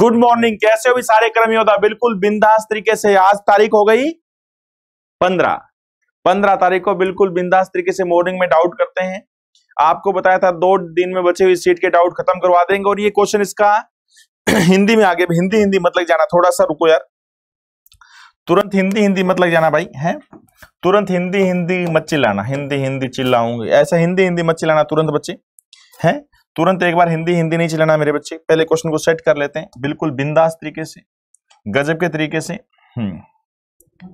Good morning कैसे हो भी सारे कर्मी योद्धा बिल्कुल बिंदास तरीके से आज तारीख हो गई पंद्रह पंद्रह तारीख को बिल्कुल बिंदास तरीके से मॉर्निंग में डाउट करते हैं आपको बताया था दो दिन में बचे हुए सीट के डाउट खत्म करवा देंगे और ये क्वेश्चन इसका हिंदी में आगे हिंदी हिंदी मतलब जाना थोड़ा सा रुको यार तुरंत हिंदी हिंदी मत लग जाना भाई है तुरंत हिंदी हिंदी मत चिल्लाना हिंदी हिंदी चिल्लाऊंगी ऐसा हिंदी हिंदी मत चिल्लाना तुरंत बच्चे हैं तुरंत एक बार हिंदी हिंदी नहीं चलाना मेरे बच्चे पहले क्वेश्चन को सेट कर लेते हैं बिल्कुल बिंदास तरीके से गजब के तरीके से हम्म।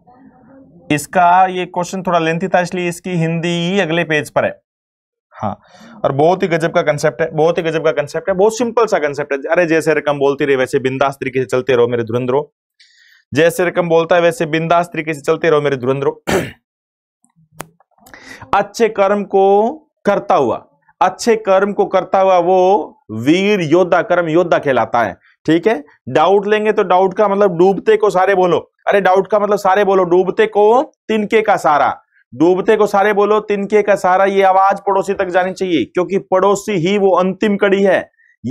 इसका ये क्वेश्चन थोड़ा लेंथी था इसलिए इसकी हिंदी अगले पेज पर है हाँ और बहुत ही गजब का कंसेप्ट है बहुत ही गजब का कंसेप्ट है बहुत सिंपल सा कंसेप्ट है अरे जैसे रकम बोलती रही वैसे बिंदास तरीके से चलते रहो मेरे धुरंधरो जैसे रकम बोलता है वैसे बिंदास तरीके से चलते रहो मेरे धुरंधरो अच्छे कर्म को करता हुआ अच्छे कर्म को करता हुआ वो वीर योद्धा कर्म योद्धा कहलाता है ठीक है डाउट लेंगे तो डाउट का मतलब डूबते को सारे बोलो अरे डाउट का मतलब सारे बोलो डूबते को तिनके का सारा डूबते को सारे बोलो तिनके का सारा ये आवाज पड़ोसी तक जानी चाहिए क्योंकि पड़ोसी ही वो अंतिम कड़ी है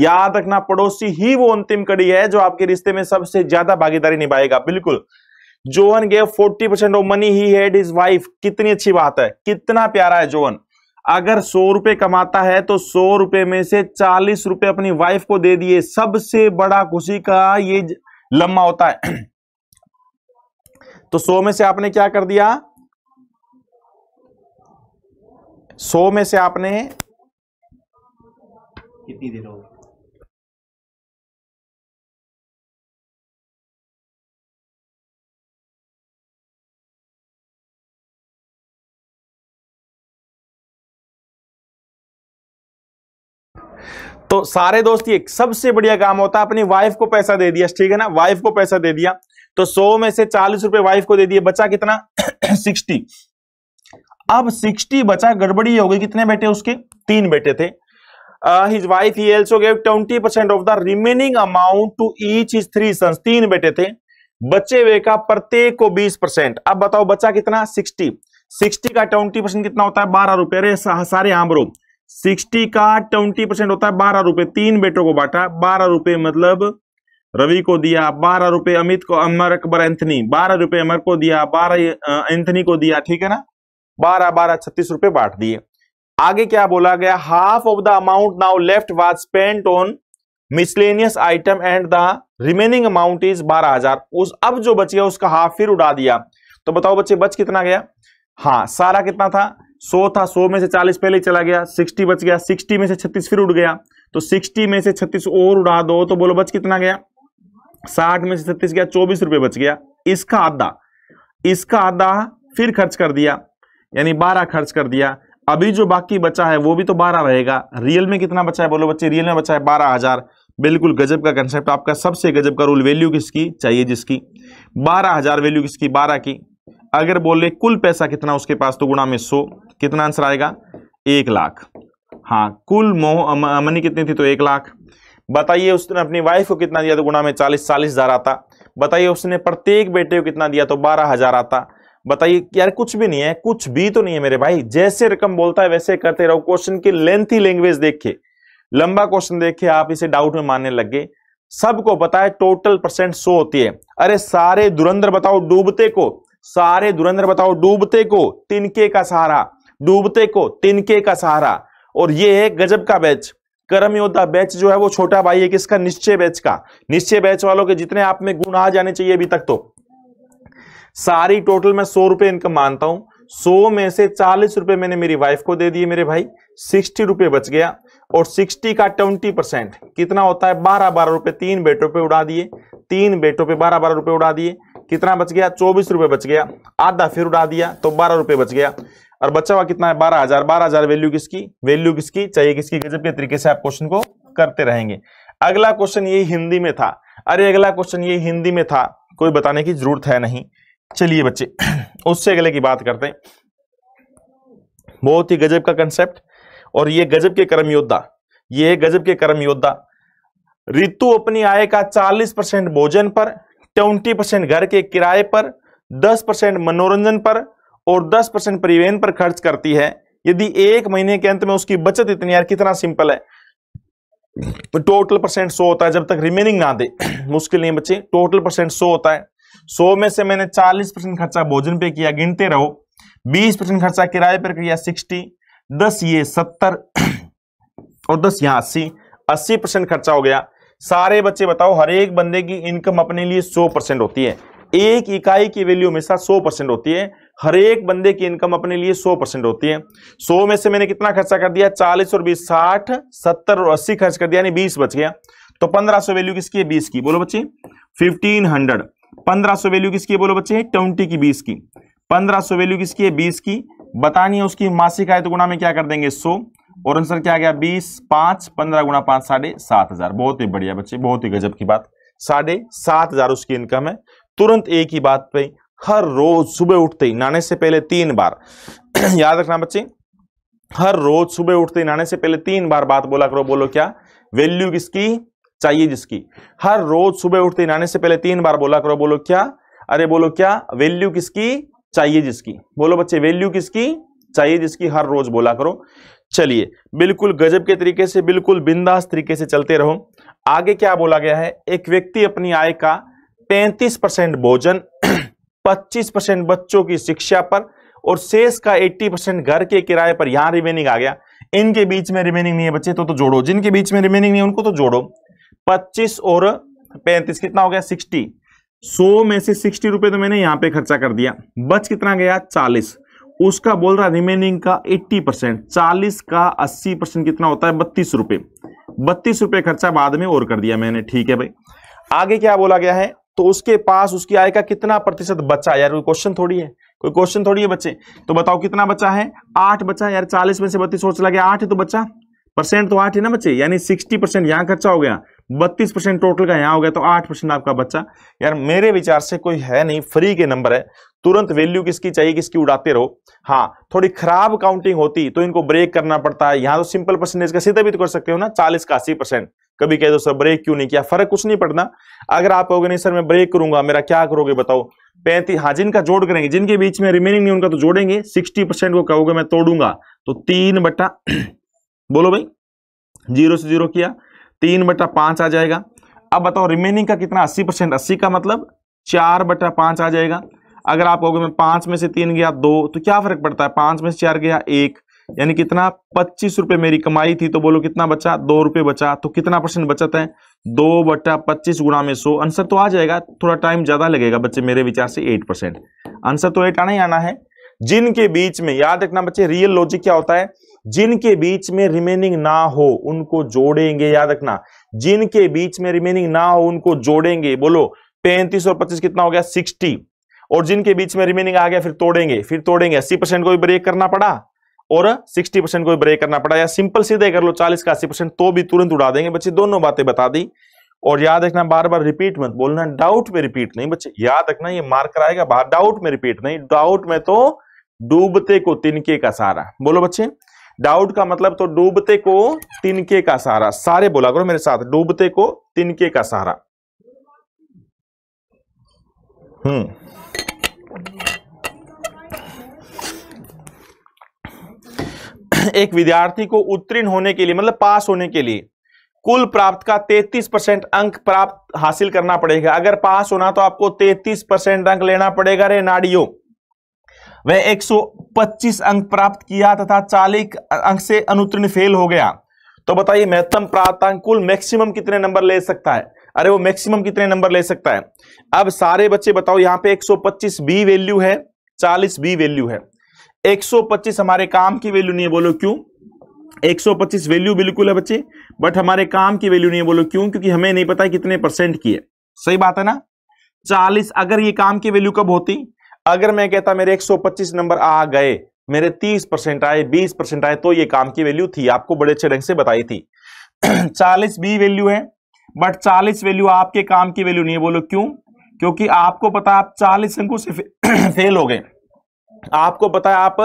याद रखना पड़ोसी ही वो अंतिम कड़ी है जो आपके रिश्ते में सबसे ज्यादा भागीदारी निभाएगा बिल्कुल John gave 40 percent of money he had his wife कितनी अच्छी बात है कितना प्यारा है जोहन अगर सौ रुपए कमाता है तो सौ रुपए में से चालीस रुपए अपनी वाइफ को दे दिए सबसे बड़ा खुशी का ये लम्बा होता है तो सौ में से आपने क्या कर दिया सौ में से आपने कितनी दे रहे तो सारे दोस्त ये सबसे बढ़िया काम होता है अपनी वाइफ को पैसा दे दिया ठीक है ना वाइफ को पैसा दे दिया तो सौ में से चालीस रुपए वाइफ को दे दिए बचा कितना सिक्सटी अब सिक्सटी बचा गड़बड़ी हो गई कितने बेटे उसके तीन बेटे थे his wife he also gave twenty percent of the remaining amount to each his three sons तीन बेटे थे बचे हुए का प्रत्येक को बीस परसेंट अब बताओ बचा कितना सिक्सटी सिक्सटी का ट्वेंटी परसेंट कितना होता है बारह रुपए सारे आमरो सिक्सटी का ट्वेंटी परसेंट होता है बारह रुपए तीन बेटों को बांटा बारह रुपए मतलब रवि को दिया बारह रुपए अमित को अमर अकबर एंथनी बारह रुपए अमर को दिया बारह एंथनी को दिया ठीक है ना बारह बारह छत्तीस रुपए बांट दिए आगे क्या बोला गया half of the amount now left was spent on miscellaneous item and the remaining amount is बारह हजार उस अब जो बच गया उसका हाफ फिर उड़ा दिया तो बताओ बच्चे बच कितना गया हाँ सारा कितना था 100 था 100 में से चालीस पहले ही चला गया 60 बच गया 60 में से छत्तीस फिर उड़ गया तो 60 में से 36 और उड़ा दो तो बोलो बच कितना गया 60 में से 36 गया चौबीस रुपए बच गया इसका आधा इसका आधा फिर खर्च कर दिया यानी बारह खर्च कर दिया अभी जो बाकी बचा है वो भी तो बारह रहेगा रियल में कितना बचा है बोलो बच्चे रियल में बचा है बारह हजार बिल्कुल गजब का कंसेप्ट आपका सबसे गजब का रूल वैल्यू किसकी चाहिए जिसकी बारह हजार वैल्यू किसकी बारह की अगर बोले कुल पैसा कितना उसके पास तो गुणा में सो कितना आंसर आएगा एक लाख हाँ कुल मोह मनी कितनी थी तो एक लाख बताइए उसने अपनी वाइफ को कितना दिया तो गुणा में चालीस चालीस हज़ार आता बताइए उसने प्रत्येक बेटे को कितना दिया तो बारह हज़ार आता बताइए यार कुछ भी नहीं है कुछ भी तो नहीं है मेरे भाई जैसे रकम बोलता है वैसे करते रहो क्वेश्चन की लेंथी लैंग्वेज देखे लंबा क्वेश्चन देखे आप इसे डाउट में मानने लग गए सबको पता है टोटल परसेंट सो होती है अरे सारे दुरंधर बताओ डूबते को सारे धुरंधर बताओ डूबते को तिनके का सहारा डूबते को तिनके का सहारा और ये है गजब का बैच कर्म योद्धा बैच जो है वो छोटा भाई है किसका निश्चय बैच का निश्चय बैच वालों के जितने आप में गुण आ जाने चाहिए अभी तक तो सारी टोटल मैं सौ रुपए इनकम मानता हूं सौ में से चालीस रुपए मैंने मेरी वाइफ को दे दिए मेरे भाई सिक्सटी रुपए बच गया और सिक्सटी का ट्वेंटी परसेंट कितना होता है बारह बारह रुपए तीन बेटों पे उड़ा दिए तीन बेटों पे बारह बारह रुपए उड़ा दिए कितना बच गया चौबीस रुपए बच गया आधा फिर उड़ा दिया तो बारह रुपये बच गया और बचा हुआ कितना है बारह हजार बारह हजार वैल्यू किसकी वैल्यू किसकी चाहिए किसकी गजब के तरीके से आप क्वेश्चन को करते रहेंगे अगला क्वेश्चन ये हिंदी में था अरे अगला क्वेश्चन ये हिंदी में था कोई बताने की जरूरत है नहीं चलिए बच्चे उससे अगले की बात करते हैं बहुत ही गजब का कंसेप्ट और ये गजब के कर्म योद्धा ये है गजब के कर्म योद्धा ऋतु अपनी आय का 40 परसेंट भोजन पर ट्वेंटी परसेंट घर के किराए पर दस परसेंट मनोरंजन पर और दस परसेंट परिवहन पर खर्च करती है यदि एक महीने के अंत में उसकी बचत इतनी यार कितना सिंपल है तो टोटल परसेंट सो होता है जब तक रिमेनिंग ना दे मुश्किल नहीं बच्चे टोटल परसेंट सो होता है सो में से मैंने चालीस परसेंट खर्चा भोजन पे किया गिनते रहो बीस परसेंट खर्चा किराए पर किया सिक्सटी दस ये सत्तर और दस यहां अस्सी अस्सी परसेंट खर्चा हो गया सारे बच्चे बताओ हर एक बंदे की इनकम अपने लिए सौ परसेंट होती है एक इकाई की वैल्यू हमेशा सौ परसेंट होती है हर एक बंदे की इनकम अपने लिए सौ परसेंट होती है सौ में से मैंने कितना खर्चा कर दिया चालीस और बीस साठ सत्तर और अस्सी खर्च कर दिया यानी बीस बच गया तो पंद्रह वैल्यू किसकी है बीस की बोलो बच्चे फिफ्टीन हंड्रेड वैल्यू किसकी है बोलो बच्चे ट्वेंटी की बीस की पंद्रह वैल्यू किसकी है बीस की बतानी है उसकी मासिक आय तो गुना में क्या कर देंगे सो और आंसर क्या आ गया बीस पांच पंद्रह गुणा पांच साढ़े सात हजार बहुत ही बढ़िया बच्चे बहुत ही गजब की बात साढ़े सात हजार उसकी इनकम है तुरंत एक ही बात पे हर रोज सुबह उठते ही नहाने से पहले तीन बार याद रखना बच्चे हर रोज सुबह उठते ही नहाने से पहले तीन बार बात बोला करो बोलो क्या वैल्यू किसकी चाहिए जिसकी हर रोज सुबह उठते ही नहाने से पहले तीन बार बोला करो बोलो क्या अरे बोलो क्या वैल्यू किसकी चाहिए जिसकी बोलो बच्चे वैल्यू किसकी चाहिए जिसकी हर रोज बोला करो चलिए बिल्कुल गजब के तरीके से बिल्कुल बिंदास तरीके से चलते रहो आगे क्या बोला गया है एक व्यक्ति अपनी आय का 35 परसेंट भोजन 25 परसेंट बच्चों की शिक्षा पर और शेष का 80 परसेंट घर के किराए पर यहां रिमेनिंग आ गया इनके बीच में रिमेनिंग नहीं है बच्चे तो तो जोड़ो जिनके बीच में रिमेनिंग नहीं है उनको तो जोड़ो 25 और 35 कितना हो गया 60 100 में से 60 रुपए तो मैंने यहां पे खर्चा कर दिया बच कितना गया चालीस उसका बोल रहा है रिमेनिंग का 80 परसेंट चालीस का 80 परसेंट कितना होता है बत्तीस रुपए बत्तीस रुपये खर्चा बाद में और कर दिया मैंने ठीक है भाई आगे क्या बोला गया है तो उसके पास उसकी आय का कितना प्रतिशत बचा यार कोई क्वेश्चन थोड़ी है कोई क्वेश्चन थोड़ी है बच्चे तो बताओ कितना बचा है आठ बचा यार चालीस में से बत्तीस और चला गया आठ तो बच्चा परसेंट तो आठ है ना बच्चे यानी सिक्सटी परसेंट यहाँ खर्चा हो गया बत्तीस परसेंट टोटल का यहाँ हो गया तो आठ परसेंट आपका बच्चा यार मेरे विचार से कोई है नहीं फ्री के नंबर है तुरंत वैल्यू किसकी चाहिए किसकी उड़ाते रहो हाँ थोड़ी खराब काउंटिंग होती तो इनको ब्रेक करना पड़ता है यहाँ तो सिंपल परसेंटेज का सीधा भी तो कर सकते हो ना चालीस का अस्सी परसेंट कभी कह दो तो, सर ब्रेक क्यों नहीं किया फर्क कुछ नहीं पड़ना अगर आप कहोगे नहीं सर मैं ब्रेक करूंगा मेरा क्या करोगे बताओ पैंतीस हाँ जिनका जोड़ करेंगे जिनके बीच में रिमेनिंग नहीं उनका तो जोड़ेंगे सिक्सटी परसेंट को कहोगे मैं तोड़ूंगा तो तीन बटा बोलो भाई जीरो से जीरो किया तीन बटा पांच आ जाएगा अब बताओ रिमेनिंग का कितना अस्सी परसेंट अस्सी का मतलब चार बटा पांच आ जाएगा अगर आप कहोगे मैं पांच में से तीन गया दो तो क्या फर्क पड़ता है पांच में से चार गया एक यानी कितना पच्चीस रुपए मेरी कमाई थी तो बोलो कितना बचा दो रुपए बचा तो कितना परसेंट बचत है दो बटा पच्चीस गुणा में सो आंसर तो आ जाएगा थोड़ा टाइम ज़्यादा लगेगा बच्चे मेरे विचार से एट परसेंट आंसर तो एट आना ही आना है जिनके बीच में याद रखना बच्चे रियल लॉजिक क्या होता है जिनके बीच में रिमेनिंग ना हो उनको जोड़ेंगे याद रखना जिनके बीच में रिमेनिंग ना हो उनको जोड़ेंगे बोलो पैंतीस और पच्चीस कितना हो गया सिक्सटी और जिनके बीच में रिमेनिंग आ गया फिर तोड़ेंगे फिर तोड़ेंगे अस्सी परसेंट को भी ब्रेक करना पड़ा और सिक्सटी परसेंट को भी ब्रेक करना पड़ा या सिंपल सीधे कर लो चालीस का अस्सी परसेंट तो भी तुरंत उड़ा देंगे बच्चे दोनों बातें बता दी और याद रखना बार बार रिपीट मत बोलना डाउट में रिपीट नहीं बच्चे याद रखना ये मार्कर आएगा बाहर डाउट में रिपीट नहीं डाउट में तो डूबते को तिनके का सारा बोलो बच्चे डाउट का मतलब तो डूबते को तिनके का सहारा सारे बोला करो मेरे साथ डूबते को तिनके का सहारा हम्म एक विद्यार्थी को उत्तीर्ण होने के लिए मतलब पास होने के लिए कुल प्राप्त का 33 परसेंट अंक प्राप्त हासिल करना पड़ेगा अगर पास होना तो आपको 33 परसेंट अंक लेना पड़ेगा रे नाडियो वह 125 अंक प्राप्त किया तथा 40 अंक से अनुत्तीर्ण फेल हो गया तो बताइए महत्तम अंक कुल मैक्सिमम कितने नंबर ले सकता है अरे वो मैक्सिमम कितने नंबर ले सकता है अब सारे बच्चे बताओ यहाँ पे 125 बी वैल्यू है 40 बी वैल्यू है 125 हमारे काम की वैल्यू नहीं है बोलो क्यों 125 वैल्यू बिल्कुल है बच्चे बट हमारे काम की वैल्यू नहीं है बोलो क्यों क्योंकि हमें नहीं पता कितने परसेंट की है सही बात है ना चालीस अगर ये काम की वैल्यू कब होती अगर मैं कहता मेरे एक नंबर आ गए मेरे 30 परसेंट आए 20 परसेंट आए तो ये काम की वैल्यू थी आपको बड़े अच्छे ढंग से बताई थी 40 बी वैल्यू है बट चालीस वैल्यू आपके काम की वैल्यू नहीं है बोलो क्यों क्योंकि आपको पता आप चालीस अंकों से फेल हो गए आपको पता है आप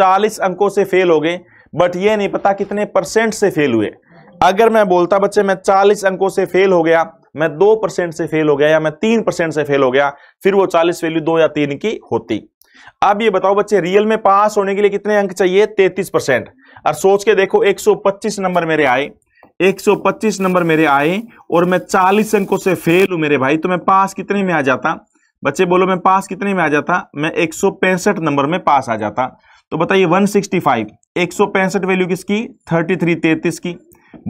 40 अंकों से फेल हो गए बट ये नहीं पता कितने परसेंट से फेल हुए अगर मैं बोलता बच्चे मैं चालीस अंकों से फेल हो गया मैं दो परसेंट से फेल हो गया या मैं तीन परसेंट से फेल हो गया फिर वो चालीस वैल्यू दो या तीन की होती अब ये बताओ बच्चे रियल में पास होने के लिए कितने अंक चाहिए तैतीस परसेंट और सोच के देखो 125 नंबर मेरे आए 125 नंबर मेरे आए और मैं 40 अंकों से फेल हूं मेरे भाई तो मैं पास कितने में आ जाता बच्चे बोलो मैं पास कितने में आ जाता मैं एक नंबर में पास आ जाता तो बताइए 165 165 वैल्यू किसकी 33 33 की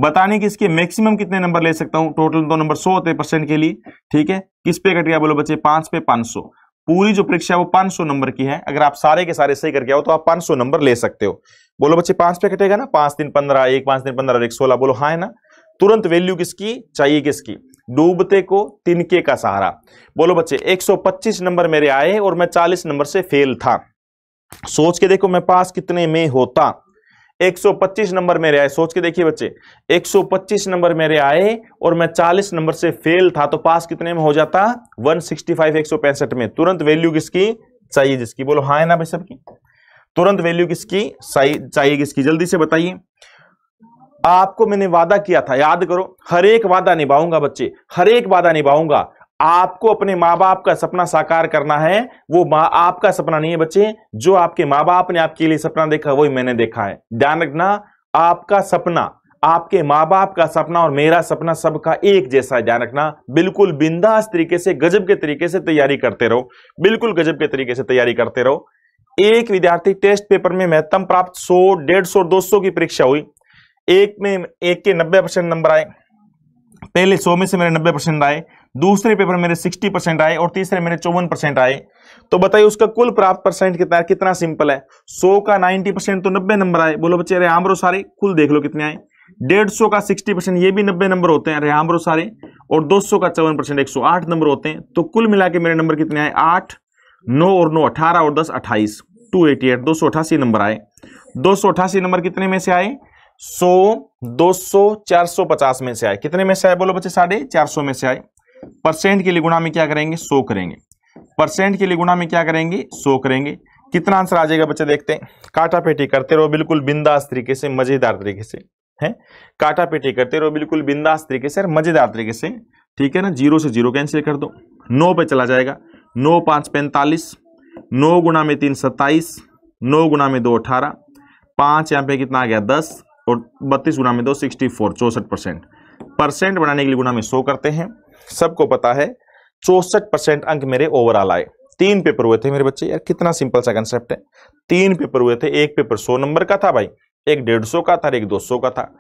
बताने की इसके मैक्सिमम कितने नंबर ले सकता हूं टोटल दो नंबर सौ होते परसेंट के लिए ठीक है किस पे कट गया बोलो बच्चे पांच पे पांच सौ पूरी जो परीक्षा है वो पांच सौ नंबर की है अगर आप सारे के सारे सही करके आओ तो आप पांच सौ नंबर ले सकते हो बोलो बच्चे पांच पे कटेगा ना पांच दिन पंद्रह एक पांच दिन पंद्रह एक सोलह बोलो हाँ है ना तुरंत वैल्यू किसकी चाहिए किसकी डूबते को तिनके का सहारा बोलो बच्चे 125 नंबर मेरे आए और मैं 40 नंबर से फेल था सोच के देखो मैं पास कितने में होता 125 नंबर मेरे आए सोच के देखिए बच्चे 125 नंबर मेरे आए और मैं 40 नंबर से फेल था तो पास कितने में हो जाता 165 165 में तुरंत वैल्यू किसकी चाहिए जिसकी बोलो हाँ है ना भाई सबकी तुरंत वैल्यू किसकी चाहिए किसकी जल्दी से बताइए आपको मैंने वादा किया था याद करो हर एक वादा निभाऊंगा बच्चे हर एक वादा निभाऊंगा आपको अपने माँ बाप का सपना साकार करना है वो माँ आपका सपना नहीं है बच्चे जो आपके माँ बाप ने आपके लिए सपना देखा वही मैंने देखा है ध्यान रखना आपका सपना आपके माँ बाप का सपना और मेरा सपना सबका एक जैसा है ध्यान रखना बिल्कुल बिंदास तरीके से गजब के तरीके से तैयारी करते रहो बिल्कुल गजब के तरीके से तैयारी करते रहो एक विद्यार्थी टेस्ट पेपर में महत्तम प्राप्त 100, 150 और 200 की परीक्षा हुई एक में एक के 90 परसेंट नंबर आए पहले 100 में से मेरे 90 परसेंट आए दूसरे पेपर मेरे 60 परसेंट आए और तीसरे मेरे चौवन परसेंट आए तो बताइए उसका कुल प्राप्त परसेंट कितना है कितना सिंपल है 100 का 90 परसेंट तो 90 नंबर आए बोलो बच्चे अरे आमरो सारे कुल देख लो कितने आए डेढ़ सौ का सिक्सटी परसेंट ये भी नब्बे नंबर होते हैं अरे आमरो सारे और दो सौ का चौवन परसेंट एक सौ आठ नंबर होते हैं तो कुल मिला के मेरे नंबर कितने आए आठ नौ और नौ अठारह और दस अट्ठाईस टू एटी एट दो सौ अठासी नंबर आए दो सौ अठासी नंबर कितने में से आए सौ दो सौ चार सौ पचास में से आए कितने में से आए बोलो बच्चे साढ़े चार सौ में से आए परसेंट के लिए गुणा में क्या करेंगे सौ करेंगे परसेंट के लिए गुणा में क्या करेंगे सौ करेंगे कितना आंसर आ जाएगा बच्चे देखते हैं काटा पेटी करते रहो बिल्कुल बिंदास तरीके से मजेदार तरीके से है काटा पेटी करते रहो बिल्कुल बिंदास तरीके से मजेदार तरीके से ठीक है ना जीरो से जीरो कैंसिल कर दो नौ पे चला जाएगा नौ पाँच पैंतालीस नौ गुणा में तीन सत्ताईस नौ गुणा में दो अठारह पाँच यहाँ पे कितना आ गया दस और बत्तीस गुना में दो सिक्सटी फोर चौंसठ परसेंट परसेंट बनाने के लिए गुना में सौ करते हैं सबको पता है चौंसठ परसेंट अंक मेरे ओवरऑल आए तीन पेपर हुए थे मेरे बच्चे यार कितना सिंपल सा कंसेप्ट है तीन पेपर हुए थे एक पेपर सौ नंबर का था भाई एक डेढ़ सौ का था एक दो सौ का था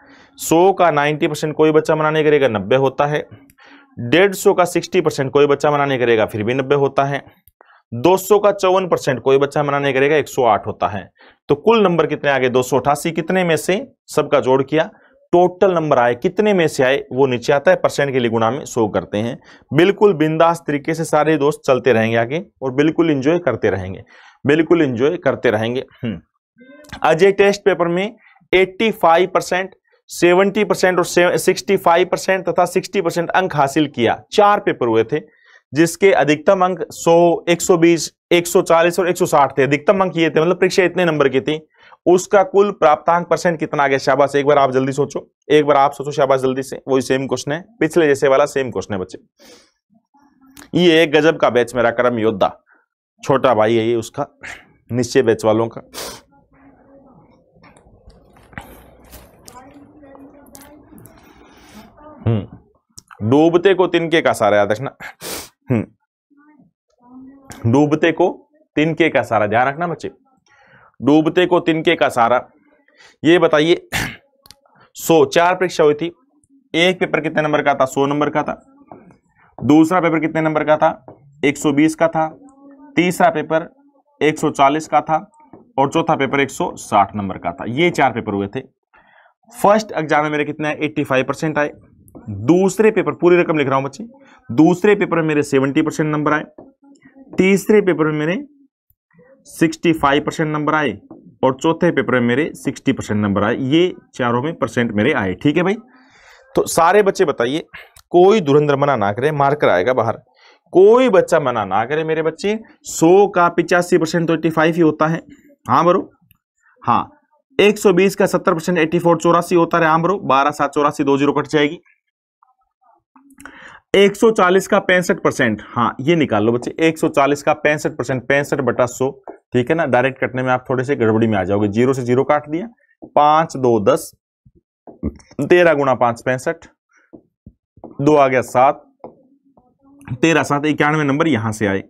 सौ का नाइन्टी परसेंट कोई बच्चा बनाने करेगा नब्बे होता है डेढ़ सौ का सिक्सटी परसेंट कोई बच्चा मना नहीं करेगा फिर भी नब्बे होता है दो सौ का चौवन परसेंट कोई बच्चा मना नहीं करेगा एक सौ आठ होता है तो कुल नंबर कितने आ गए दो सौ अठासी कितने में से सबका जोड़ किया टोटल नंबर आए कितने में से आए वो नीचे आता है परसेंट के लिए गुना में शो करते हैं बिल्कुल बिंदास तरीके से सारे दोस्त चलते रहेंगे आगे और बिल्कुल इंजॉय करते रहेंगे बिल्कुल इंजॉय करते रहेंगे हम्म। अजय टेस्ट पेपर में 85 परसेंट सेवेंटी परसेंट और सिक्सटी फाइव परसेंट तथा सिक्सटी परसेंट अंक हासिल किया चार पेपर हुए थे जिसके अधिकतम अंक 100, 120, 140 और 160 थे अधिकतम अंक ये थे मतलब परीक्षा इतने नंबर की थी उसका कुल प्राप्तांक परसेंट कितना आ गया शाबाश एक बार आप जल्दी सोचो एक बार आप सोचो शाबाश जल्दी से वही सेम क्वेश्चन है पिछले जैसे वाला सेम क्वेश्चन है बच्चे ये एक गजब का बैच मेरा करम योद्धा छोटा भाई है ये उसका निश्चय बैच वालों का हम्म। डूबते को तिनके का सारा याद रखना हम्म। डूबते को तिनके का सारा ध्यान रखना बच्चे डूबते को तिनके का सारा ये बताइए सो चार परीक्षा हुई थी एक पेपर कितने नंबर का था सो नंबर का था दूसरा पेपर कितने नंबर का था 120 का था तीसरा पेपर 140 का था और चौथा पेपर 160 नंबर का था ये चार पेपर हुए थे फर्स्ट एग्जाम में मेरे कितने 85 परसेंट आए दूसरे पेपर पूरी रकम लिख रहा हूं बच्चे दूसरे पेपर में मेरे 70 परसेंट नंबर आए तीसरे पेपर में मेरे 65 परसेंट नंबर आए और चौथे पेपर में मेरे 60 परसेंट नंबर आए ये चारों में परसेंट मेरे आए ठीक है भाई तो सारे बच्चे बताइए कोई धुरंधर मना ना करे मार्कर आएगा बाहर कोई बच्चा मना ना करे मेरे बच्चे सौ का पिचासी परसेंट तो एट्टी फाइव ही होता है हाँ बरू हाँ 120 का 70 परसेंट एट्टी फोर चौरासी होता है हाँ बरो बारह सात चौरासी दो जीरो कट जाएगी 140 का पैंसठ परसेंट हाँ ये निकाल लो बच्चे 140 का पैंसठ परसेंट पैंसठ बटा सो ठीक है ना डायरेक्ट कटने में आप थोड़े से गड़बड़ी में आ जाओगे जीरो से जीरो काट दिया पांच दो दस तेरह गुना पांच पैंसठ दो आ गया सात तेरह सात इक्यानवे नंबर यहां से आए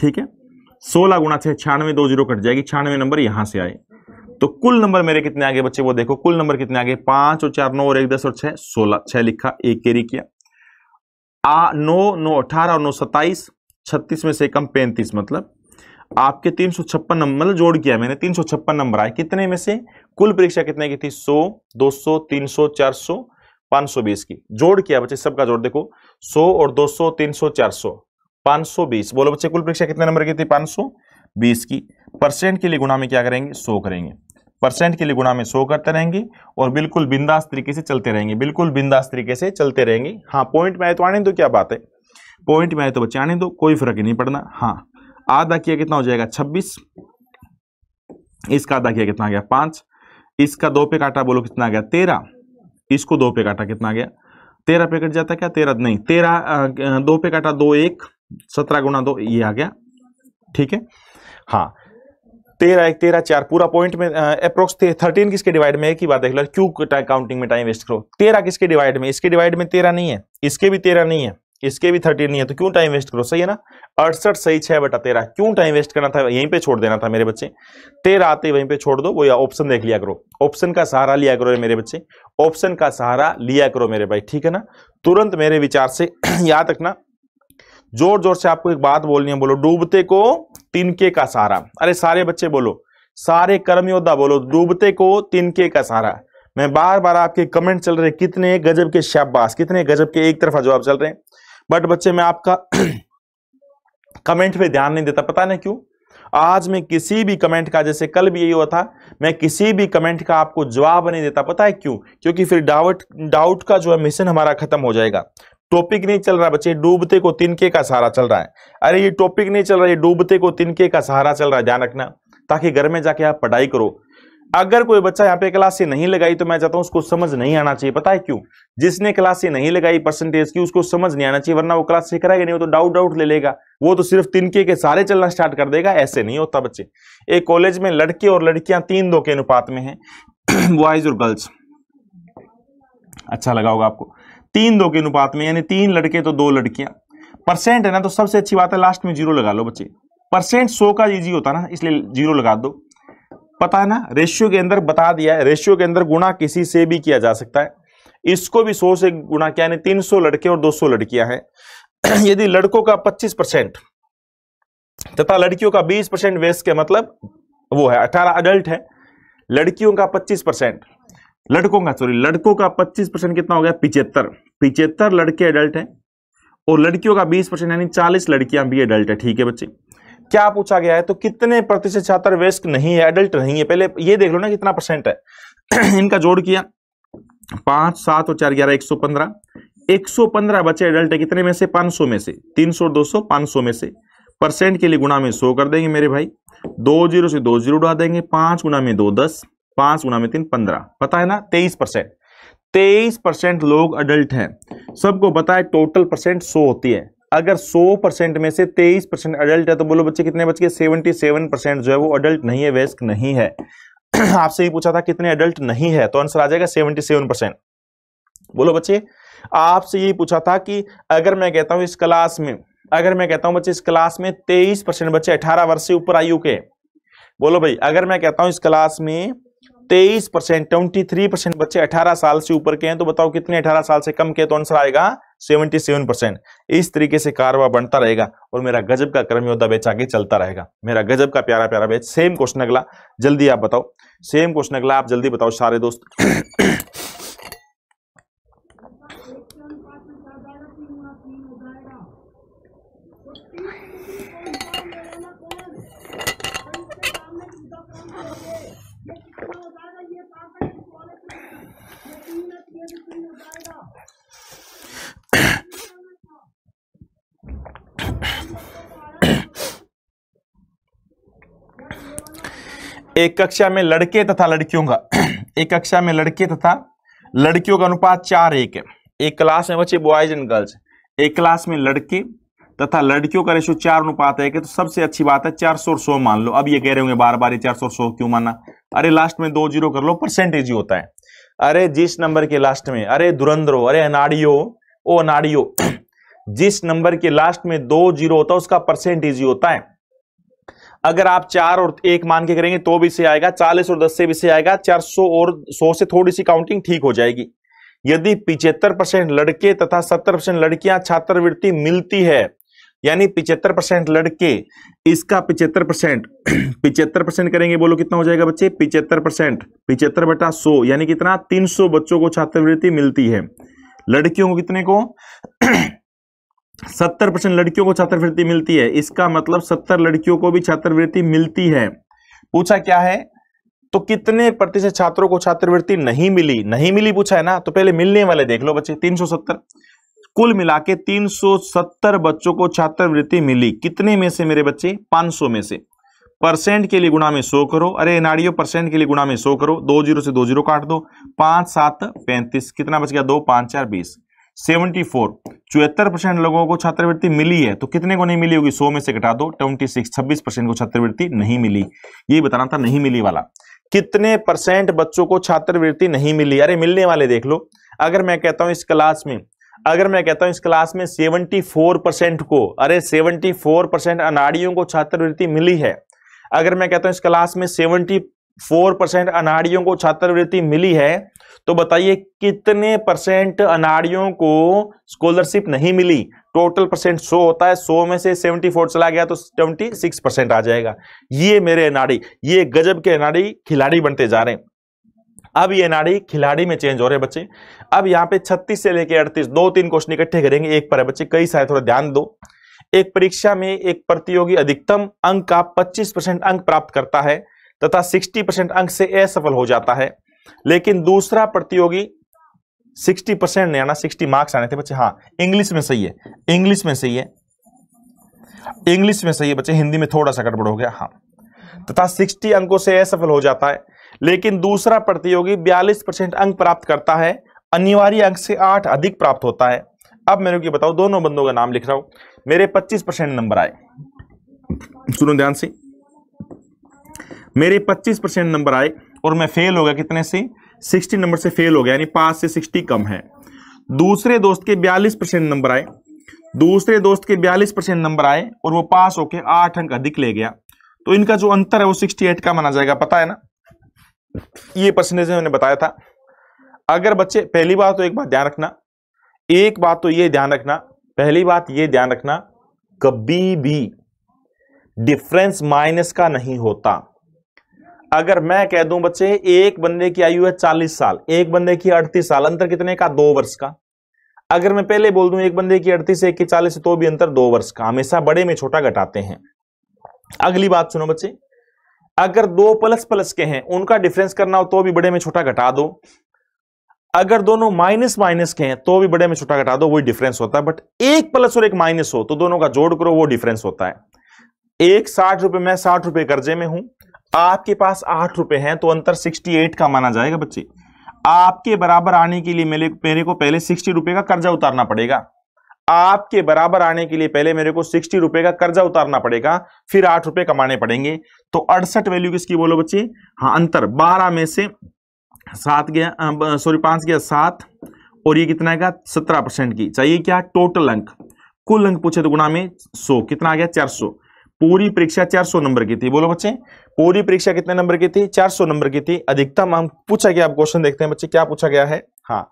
ठीक है सोलह गुना छह छियानवे दो जीरो कट जाएगी छियानवे नंबर यहां से आए तो कुल नंबर मेरे कितने आगे बच्चे वो देखो कुल नंबर कितने आगे पांच और चार नौ और एक दस और छह सोलह छह लिखा एक कैरी किया आ नौ नौ अठारह और नौ सत्ताईस छत्तीस में से कम पैंतीस मतलब आपके तीन सौ छप्पन नंबर मतलब जोड़ किया मैंने तीन सौ छप्पन नंबर आए कितने में से कुल परीक्षा कितने की थी सौ दो सौ तीन सौ चार सौ पाँच सौ बीस की जोड़ किया बच्चे सबका जोड़ देखो सौ और दो सौ तीन सौ चार सौ पाँच सौ बीस बोलो बच्चे कुल परीक्षा कितने नंबर की थी पाँच सौ बीस की परसेंट के लिए गुना में क्या करेंगे सौ करेंगे परसेंट के लिए गुणा में शो करते रहेंगे और बिल्कुल बिंदास तरीके से चलते रहेंगे बिल्कुल बिंदास तरीके से चलते रहेंगे हाँ पॉइंट में आए तो आने दो क्या बात है पॉइंट में आए तो बच्चे आने दो कोई फर्क नहीं पड़ना हाँ आधा किया कितना हो जाएगा छब्बीस इसका आधा किया कितना गया पांच इसका दो पे काटा बोलो कितना गया तेरह इसको दो पे काटा कितना गया तेरह पे कट जाता क्या तेरह नहीं तेरह दो पे काटा दो एक सत्रह गुना दो ये आ गया ठीक है हाँ तेरह एक तेरह चार पूरा पॉइंट में अप्रोक्स थर्टीन किसके डिवाइड में एक ही बात देख लो क्यू काउंटिंग में टाइम वेस्ट करो तेरह किसके डिवाइड में इसके डिवाइड में तेरह नहीं है इसके भी तेरह नहीं है इसके भी थर्टीन नहीं है तो क्यों टाइम वेस्ट करो सही है ना अड़सठ सही छह बटा तेरह क्यों टाइम वेस्ट करना था यहीं पे छोड़ देना था मेरे बच्चे तेरह आते ही वहीं पे छोड़ दो वो या ऑप्शन देख लिया करो ऑप्शन का सहारा लिया करो मेरे बच्चे ऑप्शन का सहारा लिया करो मेरे भाई ठीक है ना तुरंत मेरे विचार से याद रखना जोर जोर से आपको एक बात बोलनी है बोलो डूबते को तिनके का सहारा अरे सारे बच्चे बोलो सारे कर्म योद्धा बोलो डूबते को तिनके का सहारा मैं बार बार आपके कमेंट चल रहे कितने गजब के शाबाश कितने गजब के एक तरफा जवाब चल रहे हैं बट बच्चे मैं आपका कमेंट पे ध्यान नहीं देता पता नहीं क्यों आज मैं किसी भी कमेंट का जैसे कल भी यही हुआ था मैं किसी भी कमेंट का आपको जवाब नहीं देता पता है क्यों क्योंकि फिर डाउट डाउट का जो है मिशन हमारा खत्म हो जाएगा टॉपिक नहीं चल रहा बच्चे डूबते को तिनके का सहारा चल रहा है अरे ये टॉपिक नहीं चल रहा ये डूबते को तिनके का सहारा चल रहा है ध्यान रखना ताकि घर में जाके आप पढ़ाई करो अगर कोई बच्चा यहाँ पे क्लास से नहीं लगाई तो मैं चाहता हूँ उसको समझ नहीं आना चाहिए पता है क्यों जिसने क्लास से नहीं लगाई परसेंटेज की उसको समझ नहीं आना चाहिए वरना वो क्लास से कराएगा नहीं वो तो डाउट डाउट ले लेगा वो तो सिर्फ तिनके के सारे चलना स्टार्ट कर देगा ऐसे नहीं होता बच्चे एक कॉलेज में लड़के और लड़कियां तीन दो के अनुपात में है बॉयज और गर्ल्स अच्छा लगा होगा आपको तीन दो के अनुपात में यानी तीन लड़के तो दो लड़कियां परसेंट है ना तो सबसे अच्छी बात है लास्ट में जीरो लगा लो बच्चे परसेंट सो का इजी होता ना इसलिए जीरो लगा दो पता है ना रेशियो के अंदर बता दिया है रेशियो के अंदर गुणा किसी से भी किया जा सकता है इसको भी सौ से गुणा किया यानी तीन सौ लड़के और दो लड़कियां हैं यदि लड़कों का पच्चीस परसेंट तथा लड़कियों का बीस परसेंट वेस्ट के मतलब वो है अठारह अडल्ट है लड़कियों का पच्चीस परसेंट लड़कों का सॉरी लड़कों का 25 परसेंट कितना हो गया पिचहत्तर पिचहत्तर लड़के एडल्ट हैं और लड़कियों का 20 परसेंट यानी 40 लड़कियां भी एडल्ट है ठीक है बच्चे क्या पूछा गया है तो कितने प्रतिशत छात्र वयस्क नहीं है एडल्ट नहीं है पहले ये देख लो ना कितना परसेंट है इनका जोड़ किया पांच सात और चार ग्यारह एक सौ पंद्रह एक सौ पंद्रह बच्चे एडल्ट है कितने में से पांच सौ में से तीन सौ दो सौ पांच सौ में से परसेंट के लिए गुना में सौ कर देंगे मेरे भाई दो जीरो से दो जीरो उड़ा देंगे पांच गुना में दो दस पांच गुना में तीन पंद्रह पता है ना तेईस परसेंट तेईस परसेंट लोग अडल्ट हैं सबको पता है टोटल परसेंट सो होती है अगर 100 परसेंट में से 23 परसेंट अडल्ट है तो बोलो बच्चे कितने बच गए 77 परसेंट जो है वो अडल्ट नहीं है वेस्क नहीं है आपसे ही पूछा था कितने अडल्ट नहीं है तो आंसर आ जाएगा 77 परसेंट बोलो बच्चे आपसे यही पूछा था कि अगर मैं कहता हूं इस क्लास में अगर मैं कहता हूं बच्चे इस क्लास में तेईस परसेंट बच्चे अठारह वर्ष से ऊपर आयु के बोलो भाई अगर मैं कहता हूं इस क्लास में तेईस परसेंट ट्वेंटी थ्री परसेंट बच्चे अठारह साल से ऊपर के हैं तो बताओ कितने अठारह साल से कम के तो आंसर आएगा सेवेंटी सेवन परसेंट इस तरीके से कारवा बनता रहेगा और मेरा गजब का योद्धा बेच आगे चलता रहेगा मेरा गजब का प्यारा प्यारा बेच सेम क्वेश्चन अगला जल्दी आप बताओ सेम क्वेश्चन अगला आप जल्दी बताओ सारे दोस्त एक कक्षा में लड़के तथा लड़कियों का एक कक्षा में लड़के तथा लड़कियों का अनुपात चार एक है एक क्लास में बच्चे बॉयज एंड गर्ल्स एक क्लास में लड़के तथा लड़कियों का रेशो चार अनुपात है कि तो सबसे अच्छी बात है चार सौ सौ मान लो अब ये कह रहे होंगे बार बार ये चार सौ सौ क्यों माना अरे लास्ट में दो जीरो कर लो परसेंटेज ही होता है अरे जिस नंबर के लास्ट में अरे दुरंद्रो अरे अनाडियो ओ अनाडियो जिस नंबर के लास्ट में दो जीरो होता है उसका परसेंटेज ही होता है अगर आप चार और एक मान के करेंगे तो भी से आएगा चालीस और दस से भी से आएगा चार सौ और सौ से थोड़ी सी काउंटिंग ठीक हो जाएगी यदि पिछहत्तर परसेंट लड़के तथा सत्तर परसेंट लड़कियां छात्रवृत्ति मिलती है यानी पिचहत्तर परसेंट लड़के इसका पिछहत्तर परसेंट पिचहत्तर परसेंट करेंगे बोलो कितना हो जाएगा बच्चे पिछहत्तर परसेंट पिछहत्तर बटा सो यानी कितना तीन सौ बच्चों को छात्रवृत्ति मिलती है लड़कियों को कितने को सत्तर परसेंट लड़कियों को छात्रवृत्ति मिलती है इसका मतलब सत्तर लड़कियों को भी छात्रवृत्ति मिलती है पूछा क्या है तो कितने प्रतिशत छात्रों को छात्रवृत्ति नहीं मिली नहीं मिली पूछा है ना तो पहले मिलने वाले देख लो बच्चे 370 कुल मिला के तीन बच्चों को छात्रवृत्ति मिली कितने में से मेरे बच्चे 500 में से परसेंट के लिए गुणा में सो करो अरे नाड़ियों परसेंट के लिए गुणा में सो करो दो जीरो से दो जीरो काट दो पांच सात पैंतीस कितना बच गया दो पांच चार बीस सेवेंटी फोर चौहत्तर परसेंट लोगों को छात्रवृत्ति मिली है तो कितने को नहीं मिली होगी सौ में से घटा दो ट्वेंटी सिक्स छब्बीस परसेंट को छात्रवृत्ति नहीं मिली ये बताना था नहीं मिली वाला कितने परसेंट बच्चों को छात्रवृत्ति नहीं मिली अरे मिलने वाले देख लो अगर मैं कहता हूं इस क्लास में अगर मैं कहता हूं इस क्लास में 74 परसेंट को अरे 74 परसेंट अनाड़ियों को छात्रवृत्ति मिली है अगर मैं कहता हूं इस क्लास में 74 परसेंट अनाड़ियों को छात्रवृत्ति मिली है तो बताइए कितने परसेंट अनाड़ियों को स्कॉलरशिप नहीं मिली टोटल परसेंट सो होता है सो में से सेवेंटी फोर चला गया तो सेवेंटी सिक्स परसेंट आ जाएगा ये मेरे अनाड़ी ये गजब के अनाड़ी खिलाड़ी बनते जा रहे हैं अब ये नाड़ी खिलाड़ी में चेंज हो रहे बच्चे अब यहाँ पे 36 से लेकर 38 दो तीन क्वेश्चन इकट्ठे करेंगे एक पर है बच्चे कई सारे थोड़ा ध्यान दो एक परीक्षा में एक प्रतियोगी अधिकतम अंक का 25 परसेंट अंक प्राप्त करता है तथा 60 परसेंट अंक से असफल हो जाता है लेकिन दूसरा प्रतियोगी 60 परसेंट नहीं आना 60 मार्क्स आने थे बच्चे हाँ इंग्लिश में सही है इंग्लिश में सही है इंग्लिश में सही है बच्चे हिंदी में थोड़ा सा गड़बड़ हो गया हाँ तथा 60 अंकों से असफल हो जाता है लेकिन दूसरा प्रतियोगी 42 परसेंट अंक प्राप्त करता है अनिवार्य अंक से आठ अधिक प्राप्त होता है अब मेरे को बताओ दोनों बंदों का नाम लिख रहा हूं मेरे पच्चीस परसेंट नंबर आए सुनो ध्यान से मेरे पच्चीस परसेंट नंबर आए और मैं फेल हो गया कितने से सिक्सटी नंबर से फेल हो गया यानी पास से सिक्सटी कम है दूसरे दोस्त के बयालीस परसेंट नंबर आए दूसरे दोस्त के बयालीस परसेंट नंबर आए और वो पास होके आठ अंक अधिक ले गया तो इनका जो अंतर है वो सिक्सटी एट का माना जाएगा पता है ना ये परसेंटेज मैंने बताया था अगर बच्चे पहली बात तो एक बात ध्यान रखना एक बात तो ये ध्यान रखना पहली बात ये ध्यान रखना कभी भी डिफरेंस माइनस का नहीं होता अगर मैं कह दूं बच्चे एक बंदे की आयु है चालीस साल एक बंदे की अड़तीस साल अंतर कितने का दो वर्ष का अगर मैं पहले बोल दूं एक बंदे की अड़तीस एक की चालीस तो भी अंतर दो वर्ष का हमेशा बड़े में छोटा घटाते हैं अगली बात सुनो बच्चे अगर दो प्लस प्लस के हैं उनका डिफरेंस करना हो तो भी बड़े में छोटा घटा दो अगर दोनों माइनस माइनस के हैं तो भी बड़े में छोटा घटा दो वही डिफरेंस होता है बट एक प्लस और एक माइनस हो तो दोनों का जोड़ करो वो डिफरेंस होता है एक साठ रुपए मैं साठ रुपए कर्जे में हूं आपके पास आठ रुपए हैं तो अंतर सिक्सटी एट का माना जाएगा बच्चे आपके बराबर आने के लिए मेरे मेरे को पहले सिक्सटी रुपए का कर्जा उतारना पड़ेगा आपके बराबर आने के लिए पहले मेरे को सिक्सटी रुपए का कर्जा उतारना पड़ेगा फिर आठ रुपए कमाने पड़ेंगे तो अड़सठ वैल्यू किसकी बोलो बच्चे हाँ अंतर बारह में से सात गया सॉरी पांच गया सात और ये कितना आएगा सत्रह परसेंट की चाहिए क्या टोटल अंक कुल अंक पूछे तो गुना में सौ कितना आ गया चार सौ पूरी परीक्षा 400 नंबर की थी बोलो बच्चे पूरी परीक्षा कितने नंबर की थी 400 नंबर की थी अधिकतम हम पूछा गया आप क्वेश्चन देखते हैं बच्चे क्या पूछा गया है हाँ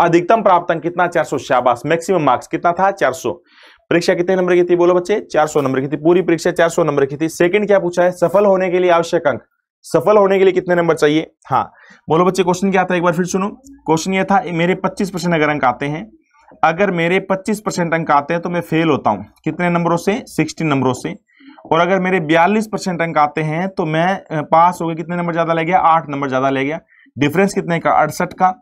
अधिकतम प्राप्त अंक कितना 400 शाबाश मैक्सिमम मार्क्स कितना था 400 परीक्षा कितने नंबर की थी बोलो बच्चे 400 नंबर की थी पूरी परीक्षा 400 नंबर की थी सेकंड क्या पूछा है सफल होने के लिए आवश्यक अंक सफल होने के लिए कितने नंबर चाहिए हाँ बोलो बच्चे क्वेश्चन क्या था एक बार फिर सुनो क्वेश्चन यह था मेरे पच्चीस परसेंट अगर अंक आते हैं अगर मेरे पच्चीस परसेंट अंक आते हैं तो मैं फेल होता हूँ कितने नंबरों से सिक्सटीन नंबरों से और अगर मेरे बयालीस परसेंट अंक आते हैं तो मैं पास हो गया कितने नंबर ज़्यादा ले गया आठ नंबर ज़्यादा ले गया डिफरेंस कितने का अड़सठ का